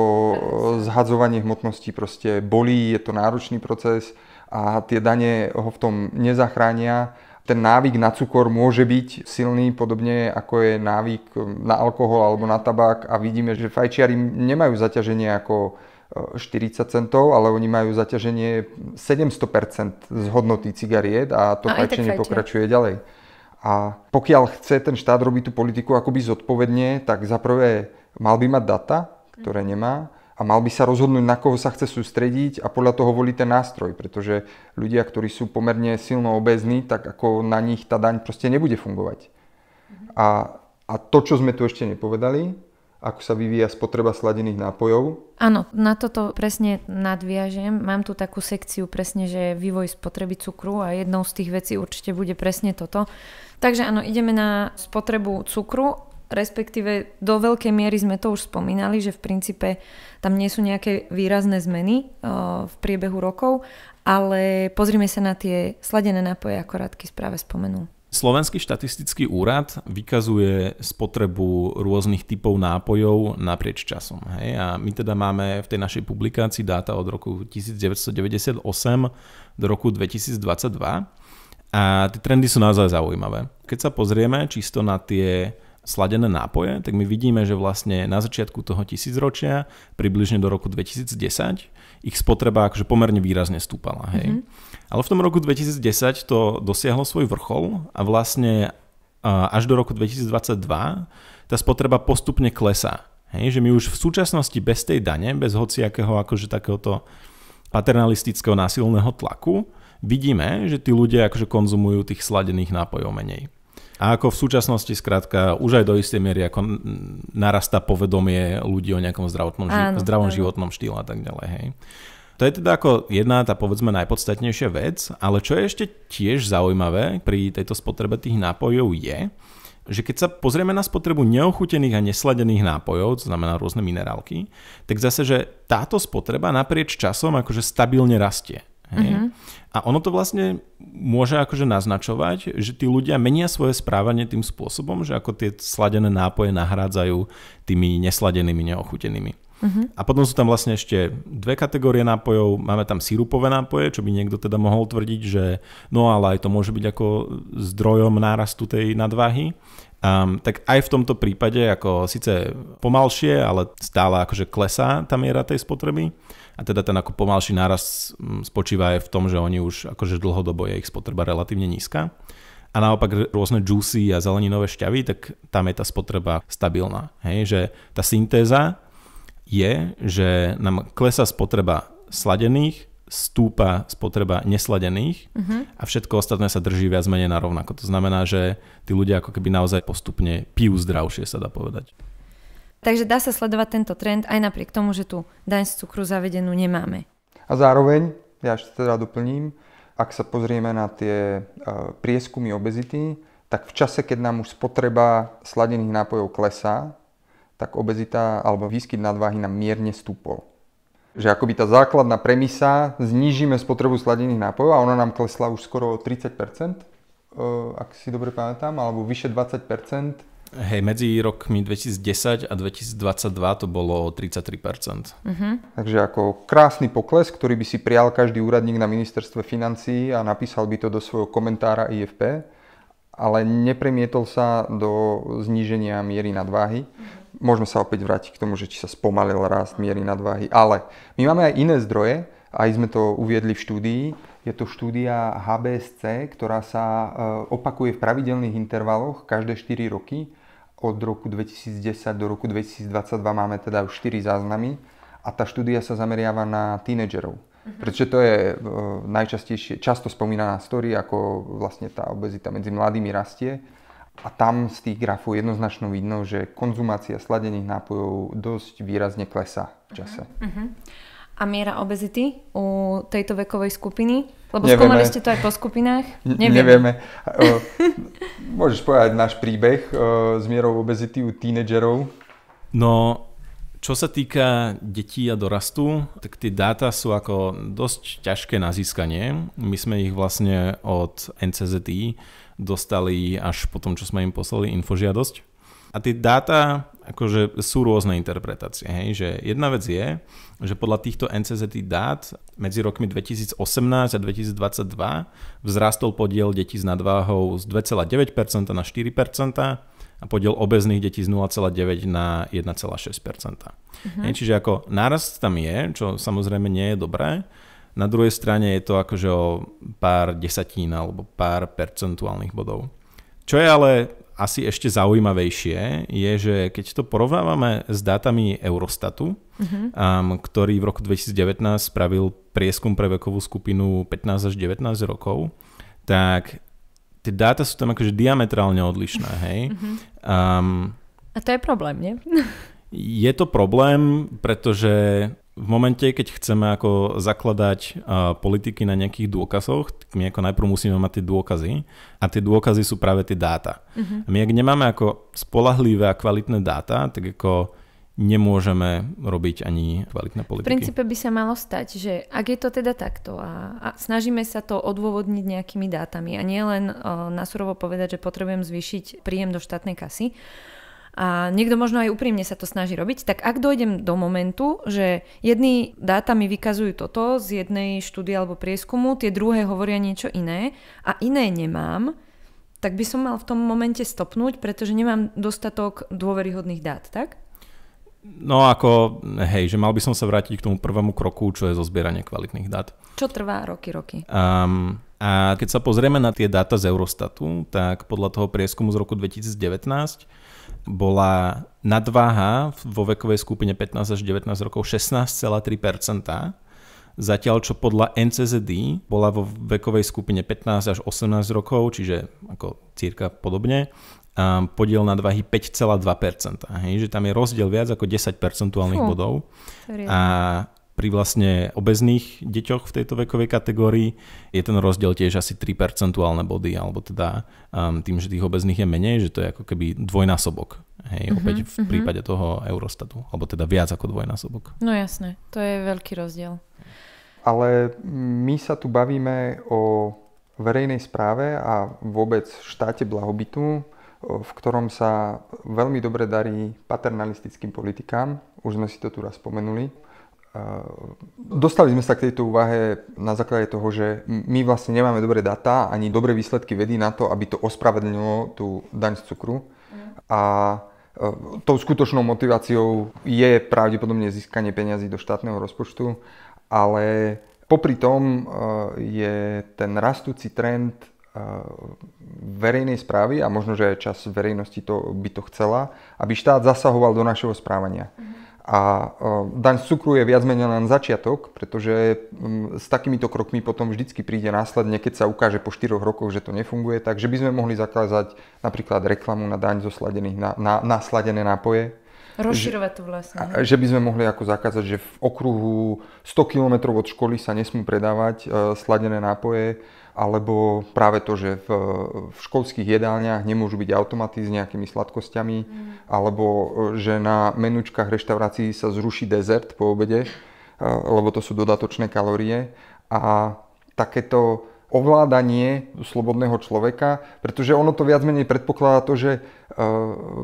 zhadzovanie hmotnosti proste bolí, je to náročný proces a tie dane ho v tom nezachránia ten návyk na cukor môže byť silný, podobne ako je návyk um, na alkohol alebo na tabák a vidíme, že fajčiari nemajú zaťaženie ako 40 uh, centov, ale oni majú zaťaženie 700% z hodnoty cigariét a to no, a fajčenie pokračuje ďalej. A pokiaľ chce ten štát robiť tú politiku akoby zodpovedne, tak za prvé mal by mať data, ktoré nemá a mal by sa rozhodnúť, na koho sa chce sústrediť a podľa toho volí ten nástroj, pretože ľudia, ktorí sú pomerne silno obezní, tak ako na nich tá daň proste nebude fungovať. A, a to, čo sme tu ešte nepovedali, ako sa vyvíja spotreba sladených nápojov? Áno, na toto presne nadviažem. Mám tu takú sekciu presne, že vývoj spotreby cukru a jednou z tých vecí určite bude presne toto. Takže áno, ideme na spotrebu cukru respektíve do veľkej miery sme to už spomínali, že v princípe tam nie sú nejaké výrazné zmeny eh, v priebehu rokov, ale pozrime sa na tie sladené nápoje, ako Radky správe spomenul. Slovenský štatistický úrad vykazuje spotrebu rôznych typov nápojov naprieč časom. Hej? A my teda máme v tej našej publikácii dáta od roku 1998 do roku 2022 a tie trendy sú naozaj zaujímavé. Keď sa pozrieme čisto na tie sladené nápoje, tak my vidíme, že vlastne na začiatku toho tisícročia, približne do roku 2010, ich spotreba akože pomerne výrazne stúpala. Hej. Mm-hmm. Ale v tom roku 2010 to dosiahlo svoj vrchol a vlastne až do roku 2022 tá spotreba postupne klesá. Hej, že my už v súčasnosti bez tej dane, bez hociakého akože takéhoto paternalistického násilného tlaku, vidíme, že tí ľudia akože konzumujú tých sladených nápojov menej. A ako v súčasnosti, skrátka, už aj do istej miery ako narastá povedomie ľudí o nejakom zdravotnom, áno, zdravom áno. životnom štýle a tak ďalej. Hej. To je teda ako jedna tá povedzme najpodstatnejšia vec, ale čo je ešte tiež zaujímavé pri tejto spotrebe tých nápojov je, že keď sa pozrieme na spotrebu neochutených a nesladených nápojov, to znamená rôzne minerálky, tak zase, že táto spotreba naprieč časom akože stabilne rastie. Hej? Uh-huh. A ono to vlastne môže akože naznačovať, že tí ľudia menia svoje správanie tým spôsobom, že ako tie sladené nápoje nahrádzajú tými nesladenými, neochutenými. Uh-huh. A potom sú tam vlastne ešte dve kategórie nápojov. Máme tam sirupové nápoje, čo by niekto teda mohol tvrdiť, že no ale aj to môže byť ako zdrojom nárastu tej nadváhy. Um, tak aj v tomto prípade, ako síce pomalšie, ale stále akože klesá tá miera tej spotreby. A teda ten ako pomalší náraz mm, spočíva aj v tom, že oni už akože dlhodobo je ich spotreba relatívne nízka. A naopak rôzne juicy a zeleninové šťavy, tak tam je tá spotreba stabilná. Hej? Že tá syntéza je, že nám klesá spotreba sladených, stúpa spotreba nesladených uh-huh. a všetko ostatné sa drží viac menej na rovnako. To znamená, že tí ľudia ako keby naozaj postupne pijú zdravšie, sa dá povedať. Takže dá sa sledovať tento trend aj napriek tomu, že tu daň z cukru zavedenú nemáme. A zároveň, ja ešte teda doplním, ak sa pozrieme na tie eh, prieskumy obezity, tak v čase, keď nám už spotreba sladených nápojov klesá, tak obezita alebo výskyt nadváhy nám mierne stúpol. Že akoby tá základná premisa, znížime spotrebu sladených nápojov a ona nám klesla už skoro o 30%, eh, ak si dobre pamätám, alebo vyše 20% Hej, medzi rokmi 2010 a 2022 to bolo 33%. Uh-huh. Mhm. Takže ako krásny pokles, ktorý by si prial každý úradník na ministerstve financií a napísal by to do svojho komentára IFP, ale nepremietol sa do zníženia miery nadváhy. Uh-huh môžeme sa opäť vrátiť k tomu, že či sa spomalil rast miery nadváhy, ale my máme aj iné zdroje, aj sme to uviedli v štúdii. Je to štúdia HBSC, ktorá sa e, opakuje v pravidelných intervaloch každé 4 roky od roku 2010 do roku 2022 máme teda už 4 záznamy a tá štúdia sa zameriava na tínedžerov. Mm-hmm. Pretože to je e, najčastejšie, často spomínaná story, ako vlastne tá obezita medzi mladými rastie. A tam z tých grafov jednoznačno vidno, že konzumácia sladených nápojov dosť výrazne klesá v čase. Uh-huh. A miera obezity u tejto vekovej skupiny? Lebo nevieme. skúmali ste to aj po skupinách? Nevieme. nevieme. Môžeš povedať náš príbeh s mierou obezity u tínedžerov? No, čo sa týka detí a dorastu, tak tie dáta sú ako dosť ťažké na získanie. My sme ich vlastne od NCZI dostali až po tom, čo sme im poslali infožiadosť. A tie dáta akože sú rôzne interpretácie. Hej? Že jedna vec je, že podľa týchto NCZT dát medzi rokmi 2018 a 2022 vzrastol podiel detí s nadváhou z 2,9% na 4% a podiel obezných detí z 0,9 na 1,6 Mhm. Hej, čiže ako nárast tam je, čo samozrejme nie je dobré. Na druhej strane je to akože o pár desatín alebo pár percentuálnych bodov. Čo je ale asi ešte zaujímavejšie je, že keď to porovnávame s dátami Eurostatu, uh-huh. um, ktorý v roku 2019 spravil prieskum pre vekovú skupinu 15 až 19 rokov, tak tie dáta sú tam akože diametrálne odlišné. Hej? Uh-huh. Um, A to je problém, nie? je to problém, pretože v momente, keď chceme ako zakladať uh, politiky na nejakých dôkazoch, tak my ako najprv musíme mať tie dôkazy a tie dôkazy sú práve tie dáta. Uh-huh. A my ak nemáme ako spolahlivé a kvalitné dáta, tak ako nemôžeme robiť ani kvalitné politiky. V princípe by sa malo stať, že ak je to teda takto a, a snažíme sa to odôvodniť nejakými dátami a nie len uh, na surovo povedať, že potrebujem zvýšiť príjem do štátnej kasy, a niekto možno aj úprimne sa to snaží robiť, tak ak dojdem do momentu, že jedny dáta mi vykazujú toto z jednej štúdie alebo prieskumu, tie druhé hovoria niečo iné a iné nemám, tak by som mal v tom momente stopnúť, pretože nemám dostatok dôveryhodných dát, tak? No ako, hej, že mal by som sa vrátiť k tomu prvému kroku, čo je zo zbieranie kvalitných dát. Čo trvá roky, roky. Um, a keď sa pozrieme na tie dáta z Eurostatu, tak podľa toho prieskumu z roku 2019 bola nadváha vo vekovej skupine 15 až 19 rokov 16,3%, zatiaľ čo podľa NCZD bola vo vekovej skupine 15 až 18 rokov, čiže ako cirka podobne, a podiel nadvahy 5,2%. Hej, že tam je rozdiel viac ako 10 percentuálnych bodov. A pri vlastne obezných deťoch v tejto vekovej kategórii je ten rozdiel tiež asi 3 percentuálne body, alebo teda um, tým, že tých obezných je menej, že to je ako keby dvojnásobok. Hej, uh-huh, opäť v prípade mhm. uh prípade toho Eurostatu, alebo teda viac ako dvojnásobok. No jasné, to je veľký rozdiel. Ale my sa tu bavíme o verejnej správe a vôbec štáte blahobytu, v ktorom sa veľmi dobre darí paternalistickým politikám. Už sme si to tu raz spomenuli Dostali sme sa k tejto úvahe na základe toho, že my vlastne nemáme dobré dáta ani dobré výsledky vedy na to, aby to ospravedlnilo tú daň z cukru. A e, tou skutočnou motiváciou je pravdepodobne získanie peňazí do štátneho rozpočtu, ale popri tom e, je ten rastúci trend e, verejnej správy a možno, že aj čas verejnosti to by to chcela, aby štát zasahoval do našeho správania. A e, daň z cukru je viac menej len začiatok, pretože mm, s takýmito krokmi potom vždycky príde následne, keď sa ukáže po 4 rokoch, že to nefunguje, takže by sme mohli zakázať napríklad reklamu na daň zo sladených, na, na, na sladené nápoje. Rozširovať to vlastne. A, Že by sme mohli ako zakázať, že v okruhu 100 km od školy sa nesmú predávať e, sladené nápoje alebo práve to, že v, v školských jedálniach nemôžu byť automaty s nejakými sladkosťami, mm. alebo e, že na menučkách reštaurácií sa zruší dezert po obede, e, lebo to sú dodatočné kalórie. A takéto ovládanie slobodného človeka, pretože ono to viac menej predpokladá to, že e,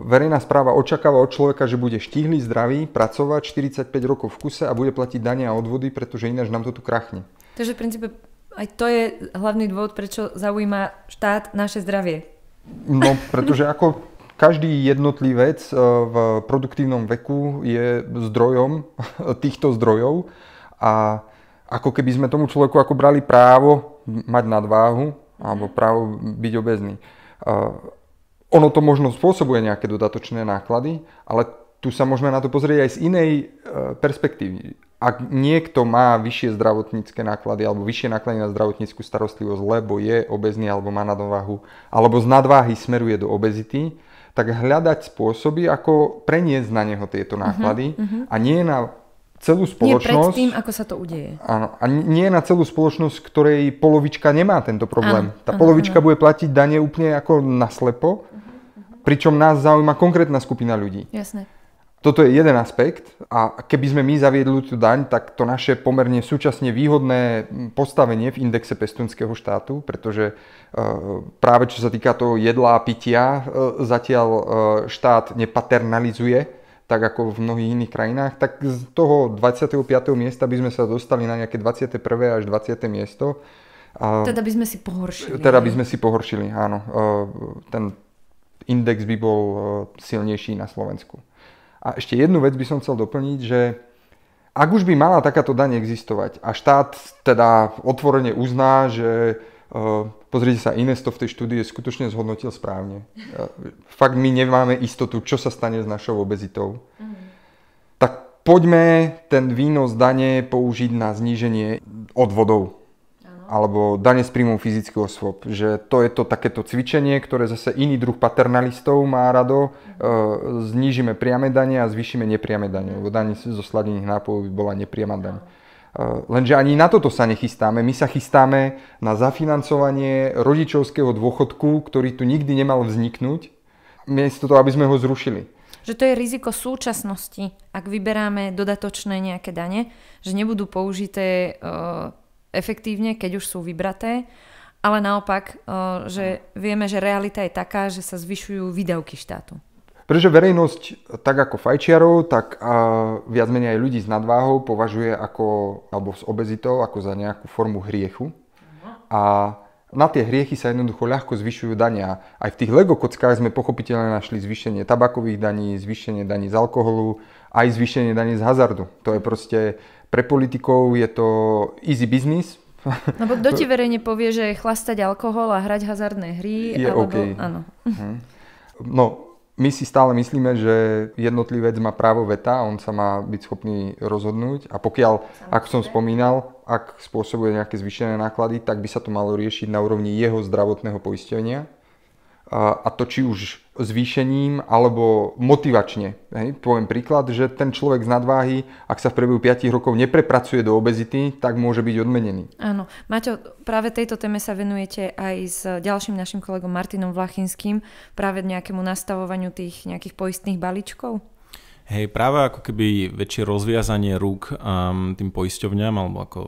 verejná správa očakáva od človeka, že bude štíhly, zdravý, pracovať 45 rokov v kuse a bude platiť dania a odvody, pretože ináč nám to tu krachne. Takže v princípe aj to je hlavný dôvod, prečo zaujíma štát naše zdravie. No, pretože ako každý jednotlivec eh, v produktívnom veku je zdrojom týchto zdrojov a ako keby sme tomu človeku ako brali právo mať nadváhu alebo mhm. právo byť obezný. Eh, ono to možno spôsobuje nejaké dodatočné náklady, ale tu sa môžeme na to pozrieť aj z inej eh, perspektívy ak niekto má vyššie zdravotnícke náklady alebo vyššie náklady na zdravotníckú starostlivosť, lebo je obezný alebo má nadváhu, alebo z nadváhy smeruje do obezity, tak hľadať spôsoby, ako preniesť na neho tieto mhm, náklady uh-huh, a nie na celú spoločnosť. Nie pred tým, ako sa to udeje. Áno, a nie na celú spoločnosť, ktorej polovička nemá tento problém. Áno, Tá áno, polovička áno. bude platiť dane úplne ako naslepo, uh-huh, uh-huh. pričom nás zaujíma konkrétna skupina ľudí. Jasné toto je jeden aspekt a keby sme my zaviedli tú daň, tak to naše pomerne súčasne výhodné postavenie v indexe pestunského štátu, pretože e, práve čo sa týka toho jedla a pitia, e, zatiaľ e, štát nepaternalizuje, tak ako v mnohých iných krajinách, tak z toho 25. miesta by sme sa dostali na nejaké 21. až 20. miesto. Teda by sme si pohoršili. Teda by sme si pohoršili, áno. Ten index by bol silnejší na Slovensku. A ešte jednu vec by som chcel doplniť, že ak už by mala takáto daň existovať a štát teda otvorene uzná, že e, pozrite sa, Inesto v tej štúdie skutočne zhodnotil správne. E, fakt my nemáme istotu, čo sa stane s našou obezitou. Mm. Tak poďme ten výnos dane použiť na zníženie odvodov alebo dane z príjmu fyzických osôb. Že to je to takéto cvičenie, ktoré zase iný druh paternalistov má rado. E, znížime priame dane a zvýšime nepriame dane, lebo dane zo sladených nápojov by bola nepriama daň. E, lenže ani na toto sa nechystáme. My sa chystáme na zafinancovanie rodičovského dôchodku, ktorý tu nikdy nemal vzniknúť, miesto toho, aby sme ho zrušili že to je riziko súčasnosti, ak vyberáme dodatočné nejaké dane, že nebudú použité e, efektívne, keď už sú vybraté, ale naopak, eh, že vieme, že realita je taká, že sa zvyšujú výdavky štátu. Pretože verejnosť, tak ako fajčiarov, tak a eh, viac menej aj ľudí s nadváhou považuje ako, alebo s obezitou, ako za nejakú formu hriechu. A na tie hriechy sa jednoducho ľahko zvyšujú dania. Aj v tých Lego kockách sme pochopiteľne našli zvýšenie tabakových daní, zvýšenie daní z alkoholu, aj zvýšenie daní z hazardu. To je proste pre politikov je to easy business. Lebo no kto ti verejne povie, že chlastať alkohol a hrať hazardné hry? Je alebo... OK. Áno. Hm. No, my si stále myslíme, že jednotlivec má právo veta, on sa má byť schopný rozhodnúť a pokiaľ, ako som spomínal, ak spôsobuje nejaké zvýšené náklady, tak by sa to malo riešiť na úrovni jeho zdravotného poistenia, a to či už zvýšením alebo motivačne. Hej? Poviem príklad, že ten človek z nadváhy, ak sa v priebehu 5 rokov neprepracuje do obezity, tak môže byť odmenený. Áno. Maťo, práve tejto téme sa venujete aj s ďalším našim kolegom Martinom Vlachinským, práve nejakému nastavovaniu tých nejakých poistných balíčkov? Hej, práve ako keby väčšie rozviazanie rúk um, tým poisťovňam alebo ako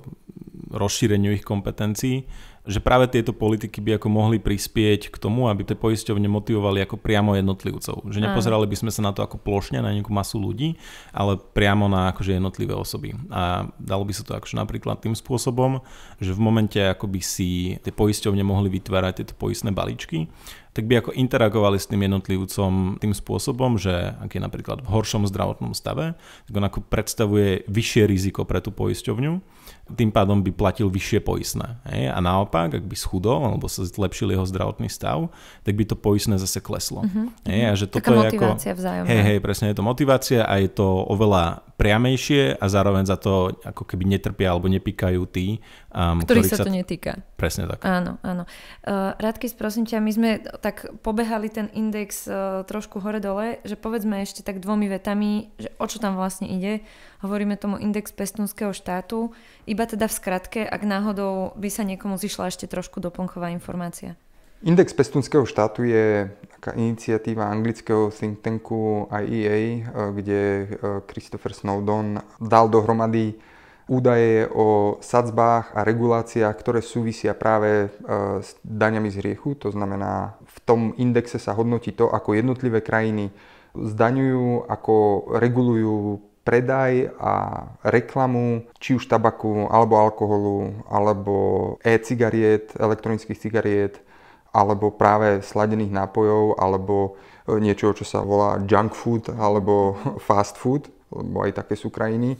rozšíreniu ich kompetencií že práve tieto politiky by ako mohli prispieť k tomu, aby tie poisťovne motivovali ako priamo jednotlivcov. Že nepozerali by sme sa na to ako plošne, na nejakú masu ľudí, ale priamo na akože jednotlivé osoby. A dalo by sa to akože napríklad tým spôsobom, že v momente ako by si tie poisťovne mohli vytvárať tieto poistné balíčky tak by ako interagovali s tým jednotlivcom tým spôsobom, že ak je napríklad v horšom zdravotnom stave, tak on ako predstavuje vyššie riziko pre tú poisťovňu, tým pádom by platil vyššie poistné. Hej? A naopak, ak by schudol alebo sa zlepšil jeho zdravotný stav, tak by to poistné zase kleslo. Mm-hmm. Hej? A že mhm. toto Taká je motivácia ako, vzájomná. Hej, hej, presne, je to motivácia a je to oveľa priamejšie a zároveň za to ako keby netrpia alebo nepíkajú tí, um, ktorých, ktorých sa, sa to netýka. Presne tak. Áno, áno. Uh, Radky, prosím ťa, my sme tak pobehali ten index uh, trošku hore-dole, že povedzme ešte tak dvomi vetami, že o čo tam vlastne ide. Hovoríme tomu index pestúnskeho štátu, iba teda v skratke, ak náhodou by sa niekomu zišla ešte trošku doplnková informácia. Index pestúnskeho štátu je taká iniciatíva anglického think tanku IEA, e, kde e, Christopher Snowden dal dohromady údaje o sadzbách a reguláciách, ktoré súvisia práve e, s daňami z hriechu. To znamená, v tom indexe sa hodnotí to, ako jednotlivé krajiny zdaňujú, ako regulujú predaj a reklamu, či už tabaku, alebo alkoholu, alebo e-cigariet, elektronických cigariet, alebo práve sladených nápojov, alebo e, niečo, čo sa volá junk food, alebo fast food, lebo aj také sú krajiny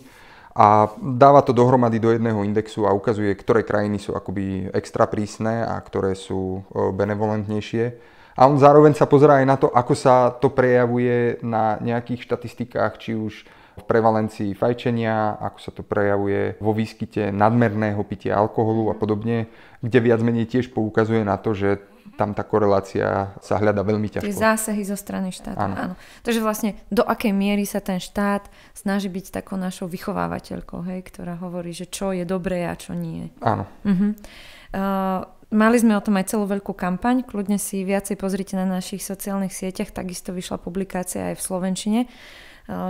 a dáva to dohromady do jedného indexu a ukazuje, ktoré krajiny sú akoby extra prísne a ktoré sú e, benevolentnejšie. A on zároveň sa pozerá aj na to, ako sa to prejavuje na nejakých štatistikách, či už v prevalencii fajčenia, ako sa to prejavuje vo výskyte nadmerného pitia alkoholu a podobne, kde viac menej tiež poukazuje na to, že tam tá korelácia sa hľada veľmi ťažko. Tie zásahy zo strany štátu, áno. áno. Takže vlastne do akej miery sa ten štát snaží byť takou našou vychovávateľkou, hej, ktorá hovorí, že čo je dobré a čo nie. Áno. Uh-huh. Uh, mali sme o tom aj celú veľkú kampaň, kľudne si viacej pozrite na našich sociálnych sieťach, takisto vyšla publikácia aj v Slovenčine. Uh,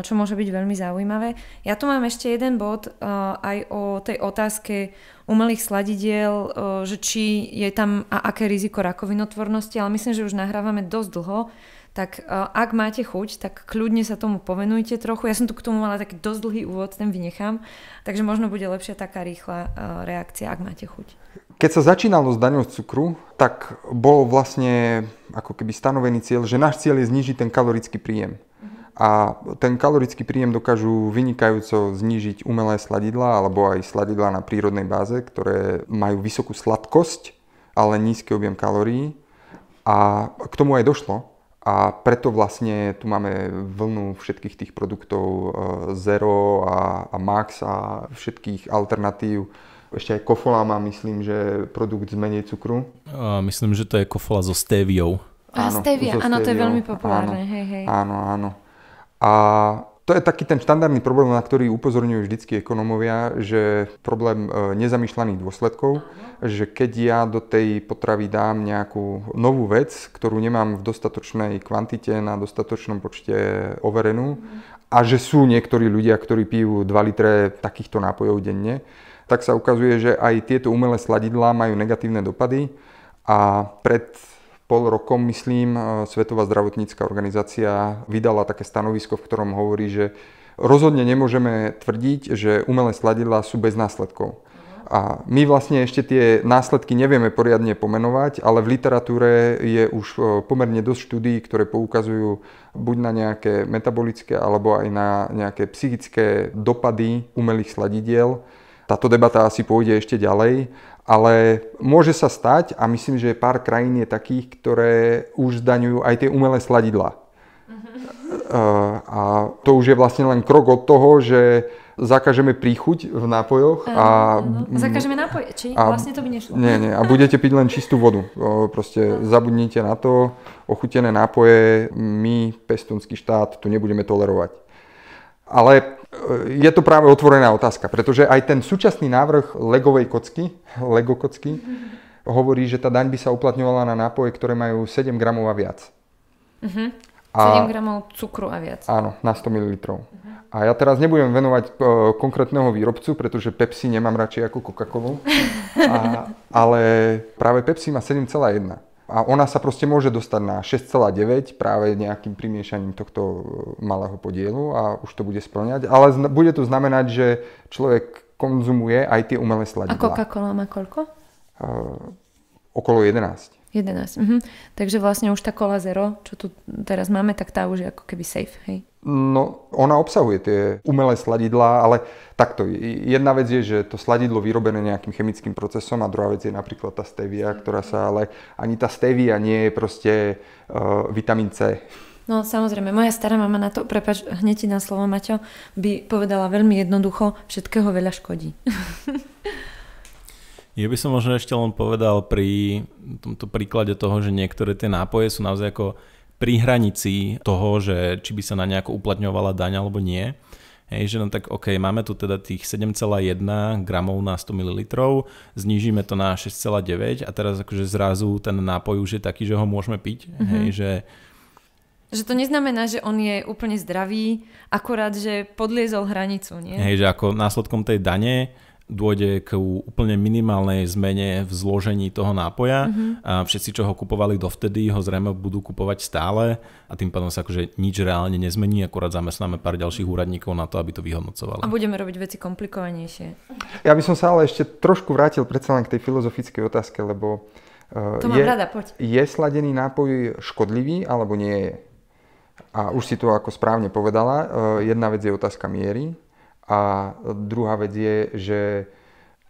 čo môže byť veľmi zaujímavé. Ja tu mám ešte jeden bod aj o tej otázke umelých sladidiel, že či je tam a aké riziko rakovinotvornosti, ale myslím, že už nahrávame dosť dlho, tak ak máte chuť, tak kľudne sa tomu povenujte trochu. Ja som tu k tomu mala taký dosť dlhý úvod, ten vynechám, takže možno bude lepšia taká rýchla reakcia, ak máte chuť. Keď sa začínalo s daňou cukru, tak bol vlastne ako keby stanovený cieľ, že náš cieľ je znižiť ten kalorický príjem a ten kalorický príjem dokážu vynikajúco znížiť umelé sladidlá alebo aj sladidlá na prírodnej báze, ktoré majú vysokú sladkosť, ale nízky objem kalórií. A k tomu aj došlo. A preto vlastne tu máme vlnu všetkých tých produktov e, Zero a, a Max a všetkých alternatív. Ešte aj kofola má, myslím, že produkt z menej cukru. A myslím, že to je kofola so steviou. A áno, stevia, so áno, to je veľmi populárne. Áno, hej, hej. áno, áno. A to je taký ten štandardný problém, na ktorý upozorňujú vždycky ekonomovia, že problém e, nezamýšľaných dôsledkov, že keď ja do tej potravy dám nejakú novú vec, ktorú nemám v dostatočnej kvantite, na dostatočnom počte overenú, a že sú niektorí ľudia, ktorí pijú 2 litre takýchto nápojov denne, tak sa ukazuje, že aj tieto umelé sladidlá majú negatívne dopady a pred pol rokom, myslím, e, Svetová zdravotnícká organizácia vydala také stanovisko, v ktorom hovorí, že rozhodne nemôžeme tvrdiť, že umelé sladidla sú bez následkov. A my vlastne ešte tie následky nevieme poriadne pomenovať, ale v literatúre je už e, pomerne dosť štúdií, ktoré poukazujú buď na nejaké metabolické alebo aj na nejaké psychické dopady umelých sladidiel. Táto debata asi pôjde ešte ďalej, ale môže sa stať a myslím, že pár krajín je takých, ktoré už zdaňujú aj tie umelé sladidlá. Mhm. Eh, a to už je vlastne len krok od toho, že zakažeme príchuť v nápojoch a... Uh, no. Zakažeme nápoje, či? A, vlastne to by nešlo. Nie, nie. A budete piť len čistú vodu. Proste uh-huh. zabudnite na to. Ochutené nápoje my, pestunský štát, tu nebudeme tolerovať. Ale je to práve otvorená otázka, pretože aj ten súčasný návrh legovej kocky, lego kocky, hovorí, že tá daň by sa uplatňovala na nápoje, ktoré majú 7 gramov a viac. Uh-huh. Mhm. 7 gramov cukru a viac. Áno, na 100 ml. Uh-huh. A ja teraz nebudem venovať uh, konkrétneho výrobcu, pretože Pepsi nemám radšej ako Coca-Colu. ale práve Pepsi má 7,1 a ona sa proste môže dostať na 6,9 práve nejakým primiešaním tohto e, malého podielu a už to bude splňať. Ale zna, bude to znamenať, že človek konzumuje aj tie umelé sladidlá. A Coca-Cola má koľko? Uh, okolo 11. 11. Mhm. Takže vlastne už tá kola zero, čo tu teraz máme, tak tá už je ako keby safe, hej? No, ona obsahuje tie umelé sladidlá, ale takto. Jedna vec je, že to sladidlo vyrobené nejakým chemickým procesom a druhá vec je napríklad tá stevia, mhm. ktorá sa ale... Ani tá stevia nie je proste uh, vitamín C. No samozrejme, moja stará mama na to, prepač, hneď ti na slovo, Maťo, by povedala veľmi jednoducho, všetkého veľa škodí. Ja by som možno ešte len povedal pri tomto príklade toho, že niektoré tie nápoje sú naozaj ako pri hranici toho, že či by sa na nejako uplatňovala daň alebo nie. Hej, že no tak OK, máme tu teda tých 7,1 gramov na 100 ml, znižíme to na 6,9 a teraz akože zrazu ten nápoj už je taký, že ho môžeme piť. Mm-hmm. Hej, že že to neznamená, že on je úplne zdravý, akorát, že podliezol hranicu, nie? Hej, že ako následkom tej dane dôjde k úplne minimálnej zmene v zložení toho nápoja mm-hmm. a všetci, čo ho kupovali dovtedy, ho zrejme budú kupovať stále a tým pádom sa akože nič reálne nezmení, akurát zamestnáme pár ďalších úradníkov na to, aby to vyhodnocovali. A budeme robiť veci komplikovanejšie. Ja by som sa ale ešte trošku vrátil predsa len k tej filozofickej otázke, lebo to eh, je, rada, poď. je sladený nápoj škodlivý alebo nie je? A už si to ako správne povedala, eh, jedna vec je otázka miery, a druhá vec je, že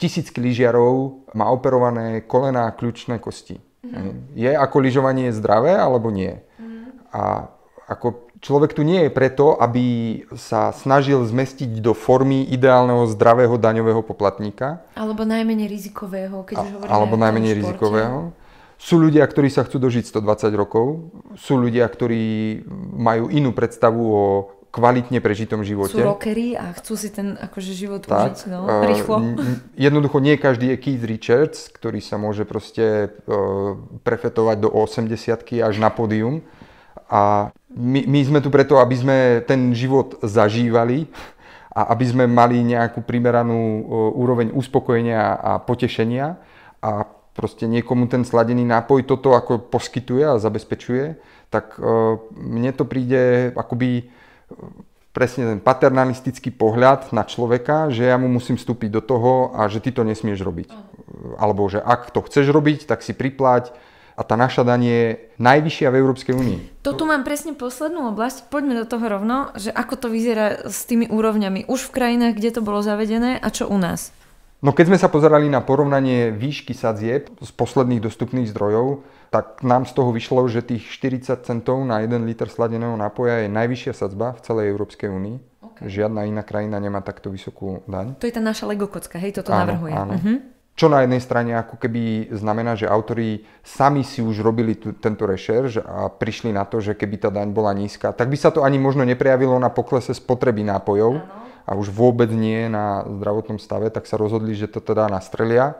tisícky lyžiarov má operované kolená kľúčné kosti. Mm-hmm. Je ako lyžovanie zdravé alebo nie? Mm-hmm. A ako človek tu nie je preto, aby sa snažil zmestiť do formy ideálneho zdravého daňového poplatníka. Alebo najmenej rizikového, keď už hovoríme Alebo najmenej rizikového. Sú ľudia, ktorí sa chcú dožiť 120 rokov, sú ľudia, ktorí majú inú predstavu o kvalitne prežitom živote. Sú rockery a chcú si ten akože život tak, užiť, no, uh, rýchlo. Jednoducho nie každý je Keith Richards, ktorý sa môže proste uh, prefetovať do 80 až na pódium. A my, my sme tu preto, aby sme ten život zažívali a aby sme mali nejakú primeranú eh, úroveň uspokojenia a potešenia. A proste niekomu ten sladený nápoj toto ako poskytuje a zabezpečuje, tak uh, mne to príde akoby presne ten paternalistický pohľad na človeka, že ja mu musím vstúpiť do toho a že ty to nesmieš robiť. Alebo že ak to chceš robiť, tak si priplať. a tá naša daň je najvyššia v Európskej únii. To tu mám presne poslednú oblasť, poďme do toho rovno, že ako to vyzerá s tými úrovňami už v krajinách, kde to bolo zavedené a čo u nás? No keď sme sa pozerali na porovnanie výšky sadzieb z posledných dostupných zdrojov, tak nám z toho vyšlo, že tých 40 centov na 1 liter sladeného nápoja je najvyššia sadzba v celej Európskej únii. Okay. Žiadna iná krajina nemá takto vysokú daň. To je tá naša kocka, hej, toto áno, navrhuje. Áno. Uh-huh. Čo na jednej strane ako keby znamená, že autori sami si už robili t- tento rešerž a prišli na to, že keby tá daň bola nízka, tak by sa to ani možno neprejavilo na poklese spotreby nápojov. Áno a už vôbec nie na zdravotnom stave, tak sa rozhodli, že to teda nastrelia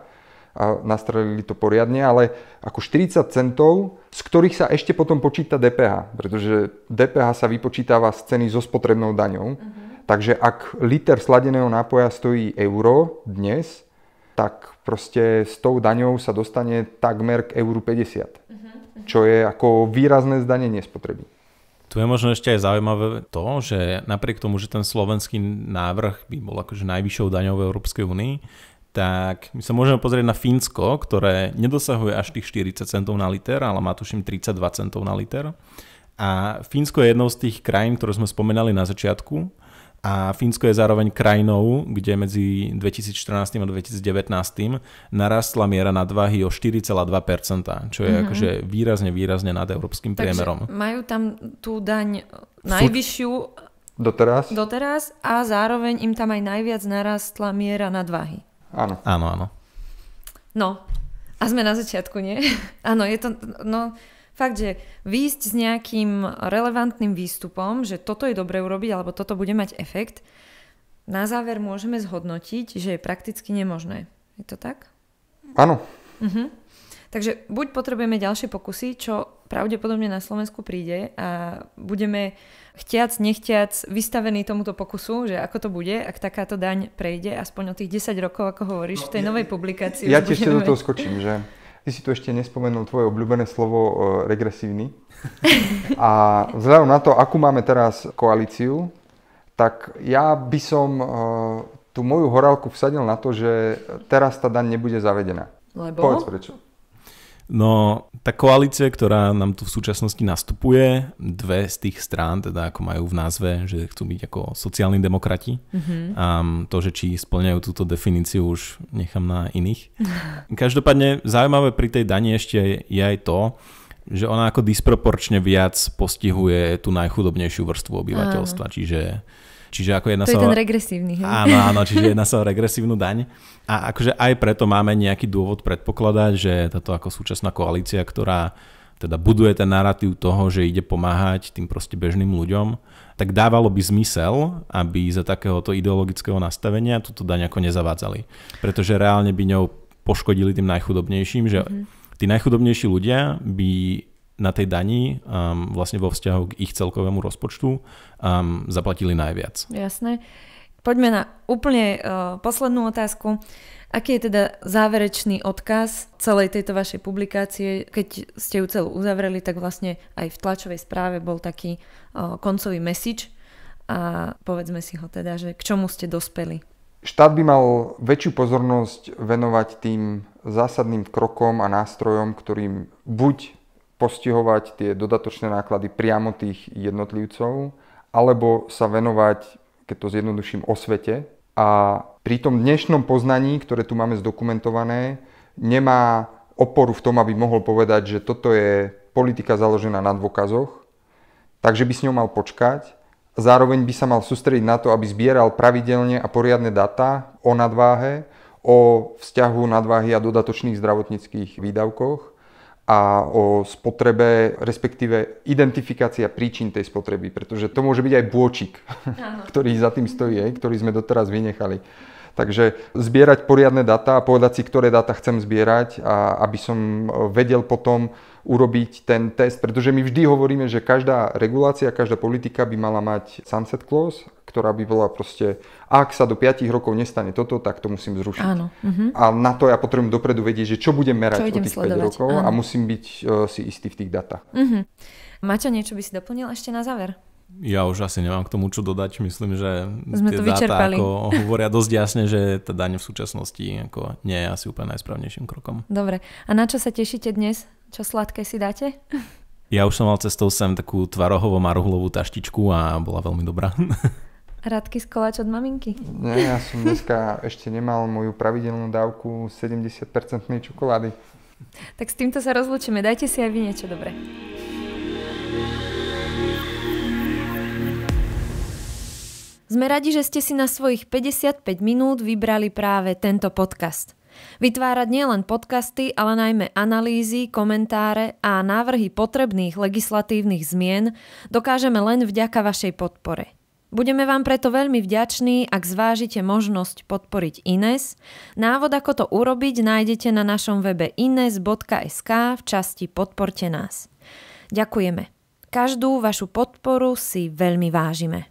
a nastrelili to poriadne, ale ako 40 centov, z ktorých sa ešte potom počíta DPH, pretože DPH sa vypočítava z ceny so spotrebnou daňou. Uh-huh. Takže ak liter sladeného nápoja stojí euro dnes, tak proste s tou daňou sa dostane takmer k euru 50, uh-huh. Mhm. čo je ako výrazné zdanenie spotreby. Tu je možno ešte aj zaujímavé to, že napriek tomu, že ten slovenský návrh by bol akože najvyššou daňou v Európskej únii, tak my sa môžeme pozrieť na Fínsko, ktoré nedosahuje až tých 40 centov na liter, ale má tuším 32 centov na liter. A Fínsko je jednou z tých krajín, ktoré sme spomenali na začiatku. A Fínsko je zároveň krajinou, kde medzi 2014 a 2019 narastla miera nadvahy o 4,2%, čo je mm-hmm. akože výrazne, výrazne nad európskym Takže priemerom. majú tam tú daň najvyššiu Fut... doteraz. doteraz a zároveň im tam aj najviac narastla miera nadvahy. Áno. Áno, áno. No, a sme na začiatku, nie? Áno, je to, no, fakt, že výjsť s nejakým relevantným výstupom, že toto je dobre urobiť, alebo toto bude mať efekt, na záver môžeme zhodnotiť, že je prakticky nemožné. Je to tak? Áno. Uh-huh. Takže buď potrebujeme ďalšie pokusy, čo pravdepodobne na Slovensku príde a budeme chtiac, nechtiac vystavení tomuto pokusu, že ako to bude, ak takáto daň prejde, aspoň o tých 10 rokov, ako hovoríš, v tej no, novej publikácii. Ja ti ešte do toho skočím, že Ty si tu ešte nespomenul tvoje obľúbené slovo e, regresívny. A vzhľadom na to, akú máme teraz koalíciu, tak ja by som e, tú moju horálku vsadil na to, že teraz tá daň nebude zavedená. Lebo? Povedz prečo. No, tá koalícia, ktorá nám tu v súčasnosti nastupuje, dve z tých strán, teda ako majú v názve, že chcú byť ako sociálni demokrati. Mm-hmm. A to, že či splňajú túto definíciu, už nechám na iných. Každopádne zaujímavé pri tej dani ešte je aj to, že ona ako disproporčne viac postihuje tú najchudobnejšiu vrstvu obyvateľstva. Áno. Čiže Čiže ako jedna to je ten regresívny. Hej? Áno, áno, čiže jedna sa o regresívnu daň. A akože aj preto máme nejaký dôvod predpokladať, že táto ako súčasná koalícia, ktorá teda buduje ten narratív toho, že ide pomáhať tým proste bežným ľuďom, tak dávalo by zmysel, aby za takéhoto ideologického nastavenia túto daň ako nezavádzali. Pretože reálne by ňou poškodili tým najchudobnejším, že mm-hmm. tí najchudobnejší ľudia by na tej daní um, vlastne vo vzťahu k ich celkovému rozpočtu um, zaplatili najviac. Jasné. Poďme na úplne uh, poslednú otázku. Aký je teda záverečný odkaz celej tejto vašej publikácie? Keď ste ju celú uzavreli, tak vlastne aj v tlačovej správe bol taký uh, koncový message a povedzme si ho teda, že k čomu ste dospeli? Štát by mal väčšiu pozornosť venovať tým zásadným krokom a nástrojom, ktorým buď postihovať tie dodatočné náklady priamo tých jednotlivcov, alebo sa venovať, keď to zjednoduším, svete. A pri tom dnešnom poznaní, ktoré tu máme zdokumentované, nemá oporu v tom, aby mohol povedať, že toto je politika založená na dôkazoch, takže by s ňou mal počkať. Zároveň by sa mal sústrediť na to, aby zbieral pravidelne a poriadne data o nadváhe, o vzťahu nadváhy a dodatočných zdravotníckých výdavkoch a o spotrebe, respektíve identifikácia príčin tej spotreby, pretože to môže byť aj bôčik, ktorý za tým stojí, ktorý sme doteraz vynechali. Takže zbierať poriadne data a povedať si, ktoré dáta chcem zbierať, a aby som e, vedel potom urobiť ten test, pretože my vždy hovoríme, že každá regulácia, každá politika by mala mať sunset clause, ktorá by bola proste, ak sa do 5 rokov nestane toto, tak to musím zrušiť. Áno. Uh-huh. A na to ja potrebujem dopredu vedieť, že čo budem merať čo o tých sledovať. 5 rokov Áno. a musím byť uh, si istý v tých datách. Uh-huh. Maťo, niečo by si doplnil ešte na záver? Ja už asi nemám k tomu čo dodať. Myslím, že Sme tie dáta ako hovoria dosť jasne, že tá daň v súčasnosti ako nie je asi úplne najsprávnejším krokom. Dobre. A na čo sa tešíte dnes? Čo sladké si dáte? Ja už som mal cestou sem takú tvarohovo maruhlovú taštičku a bola veľmi dobrá. Radky z koláč od maminky? Nie, ja som dneska ešte nemal moju pravidelnú dávku 70% čokolády. Tak s týmto sa rozlúčime. Dajte si aj vy niečo dobré. Sme radi, že ste si na svojich 55 minút vybrali práve tento podcast. Vytvárať nielen podcasty, ale najmä analýzy, komentáre a návrhy potrebných legislatívnych zmien dokážeme len vďaka vašej podpore. Budeme vám preto veľmi vďační, ak zvážite možnosť podporiť Ines. Návod, ako to urobiť, nájdete na našom webe ines.sk v časti Podporte nás. Ďakujeme. Každú vašu podporu si veľmi vážime.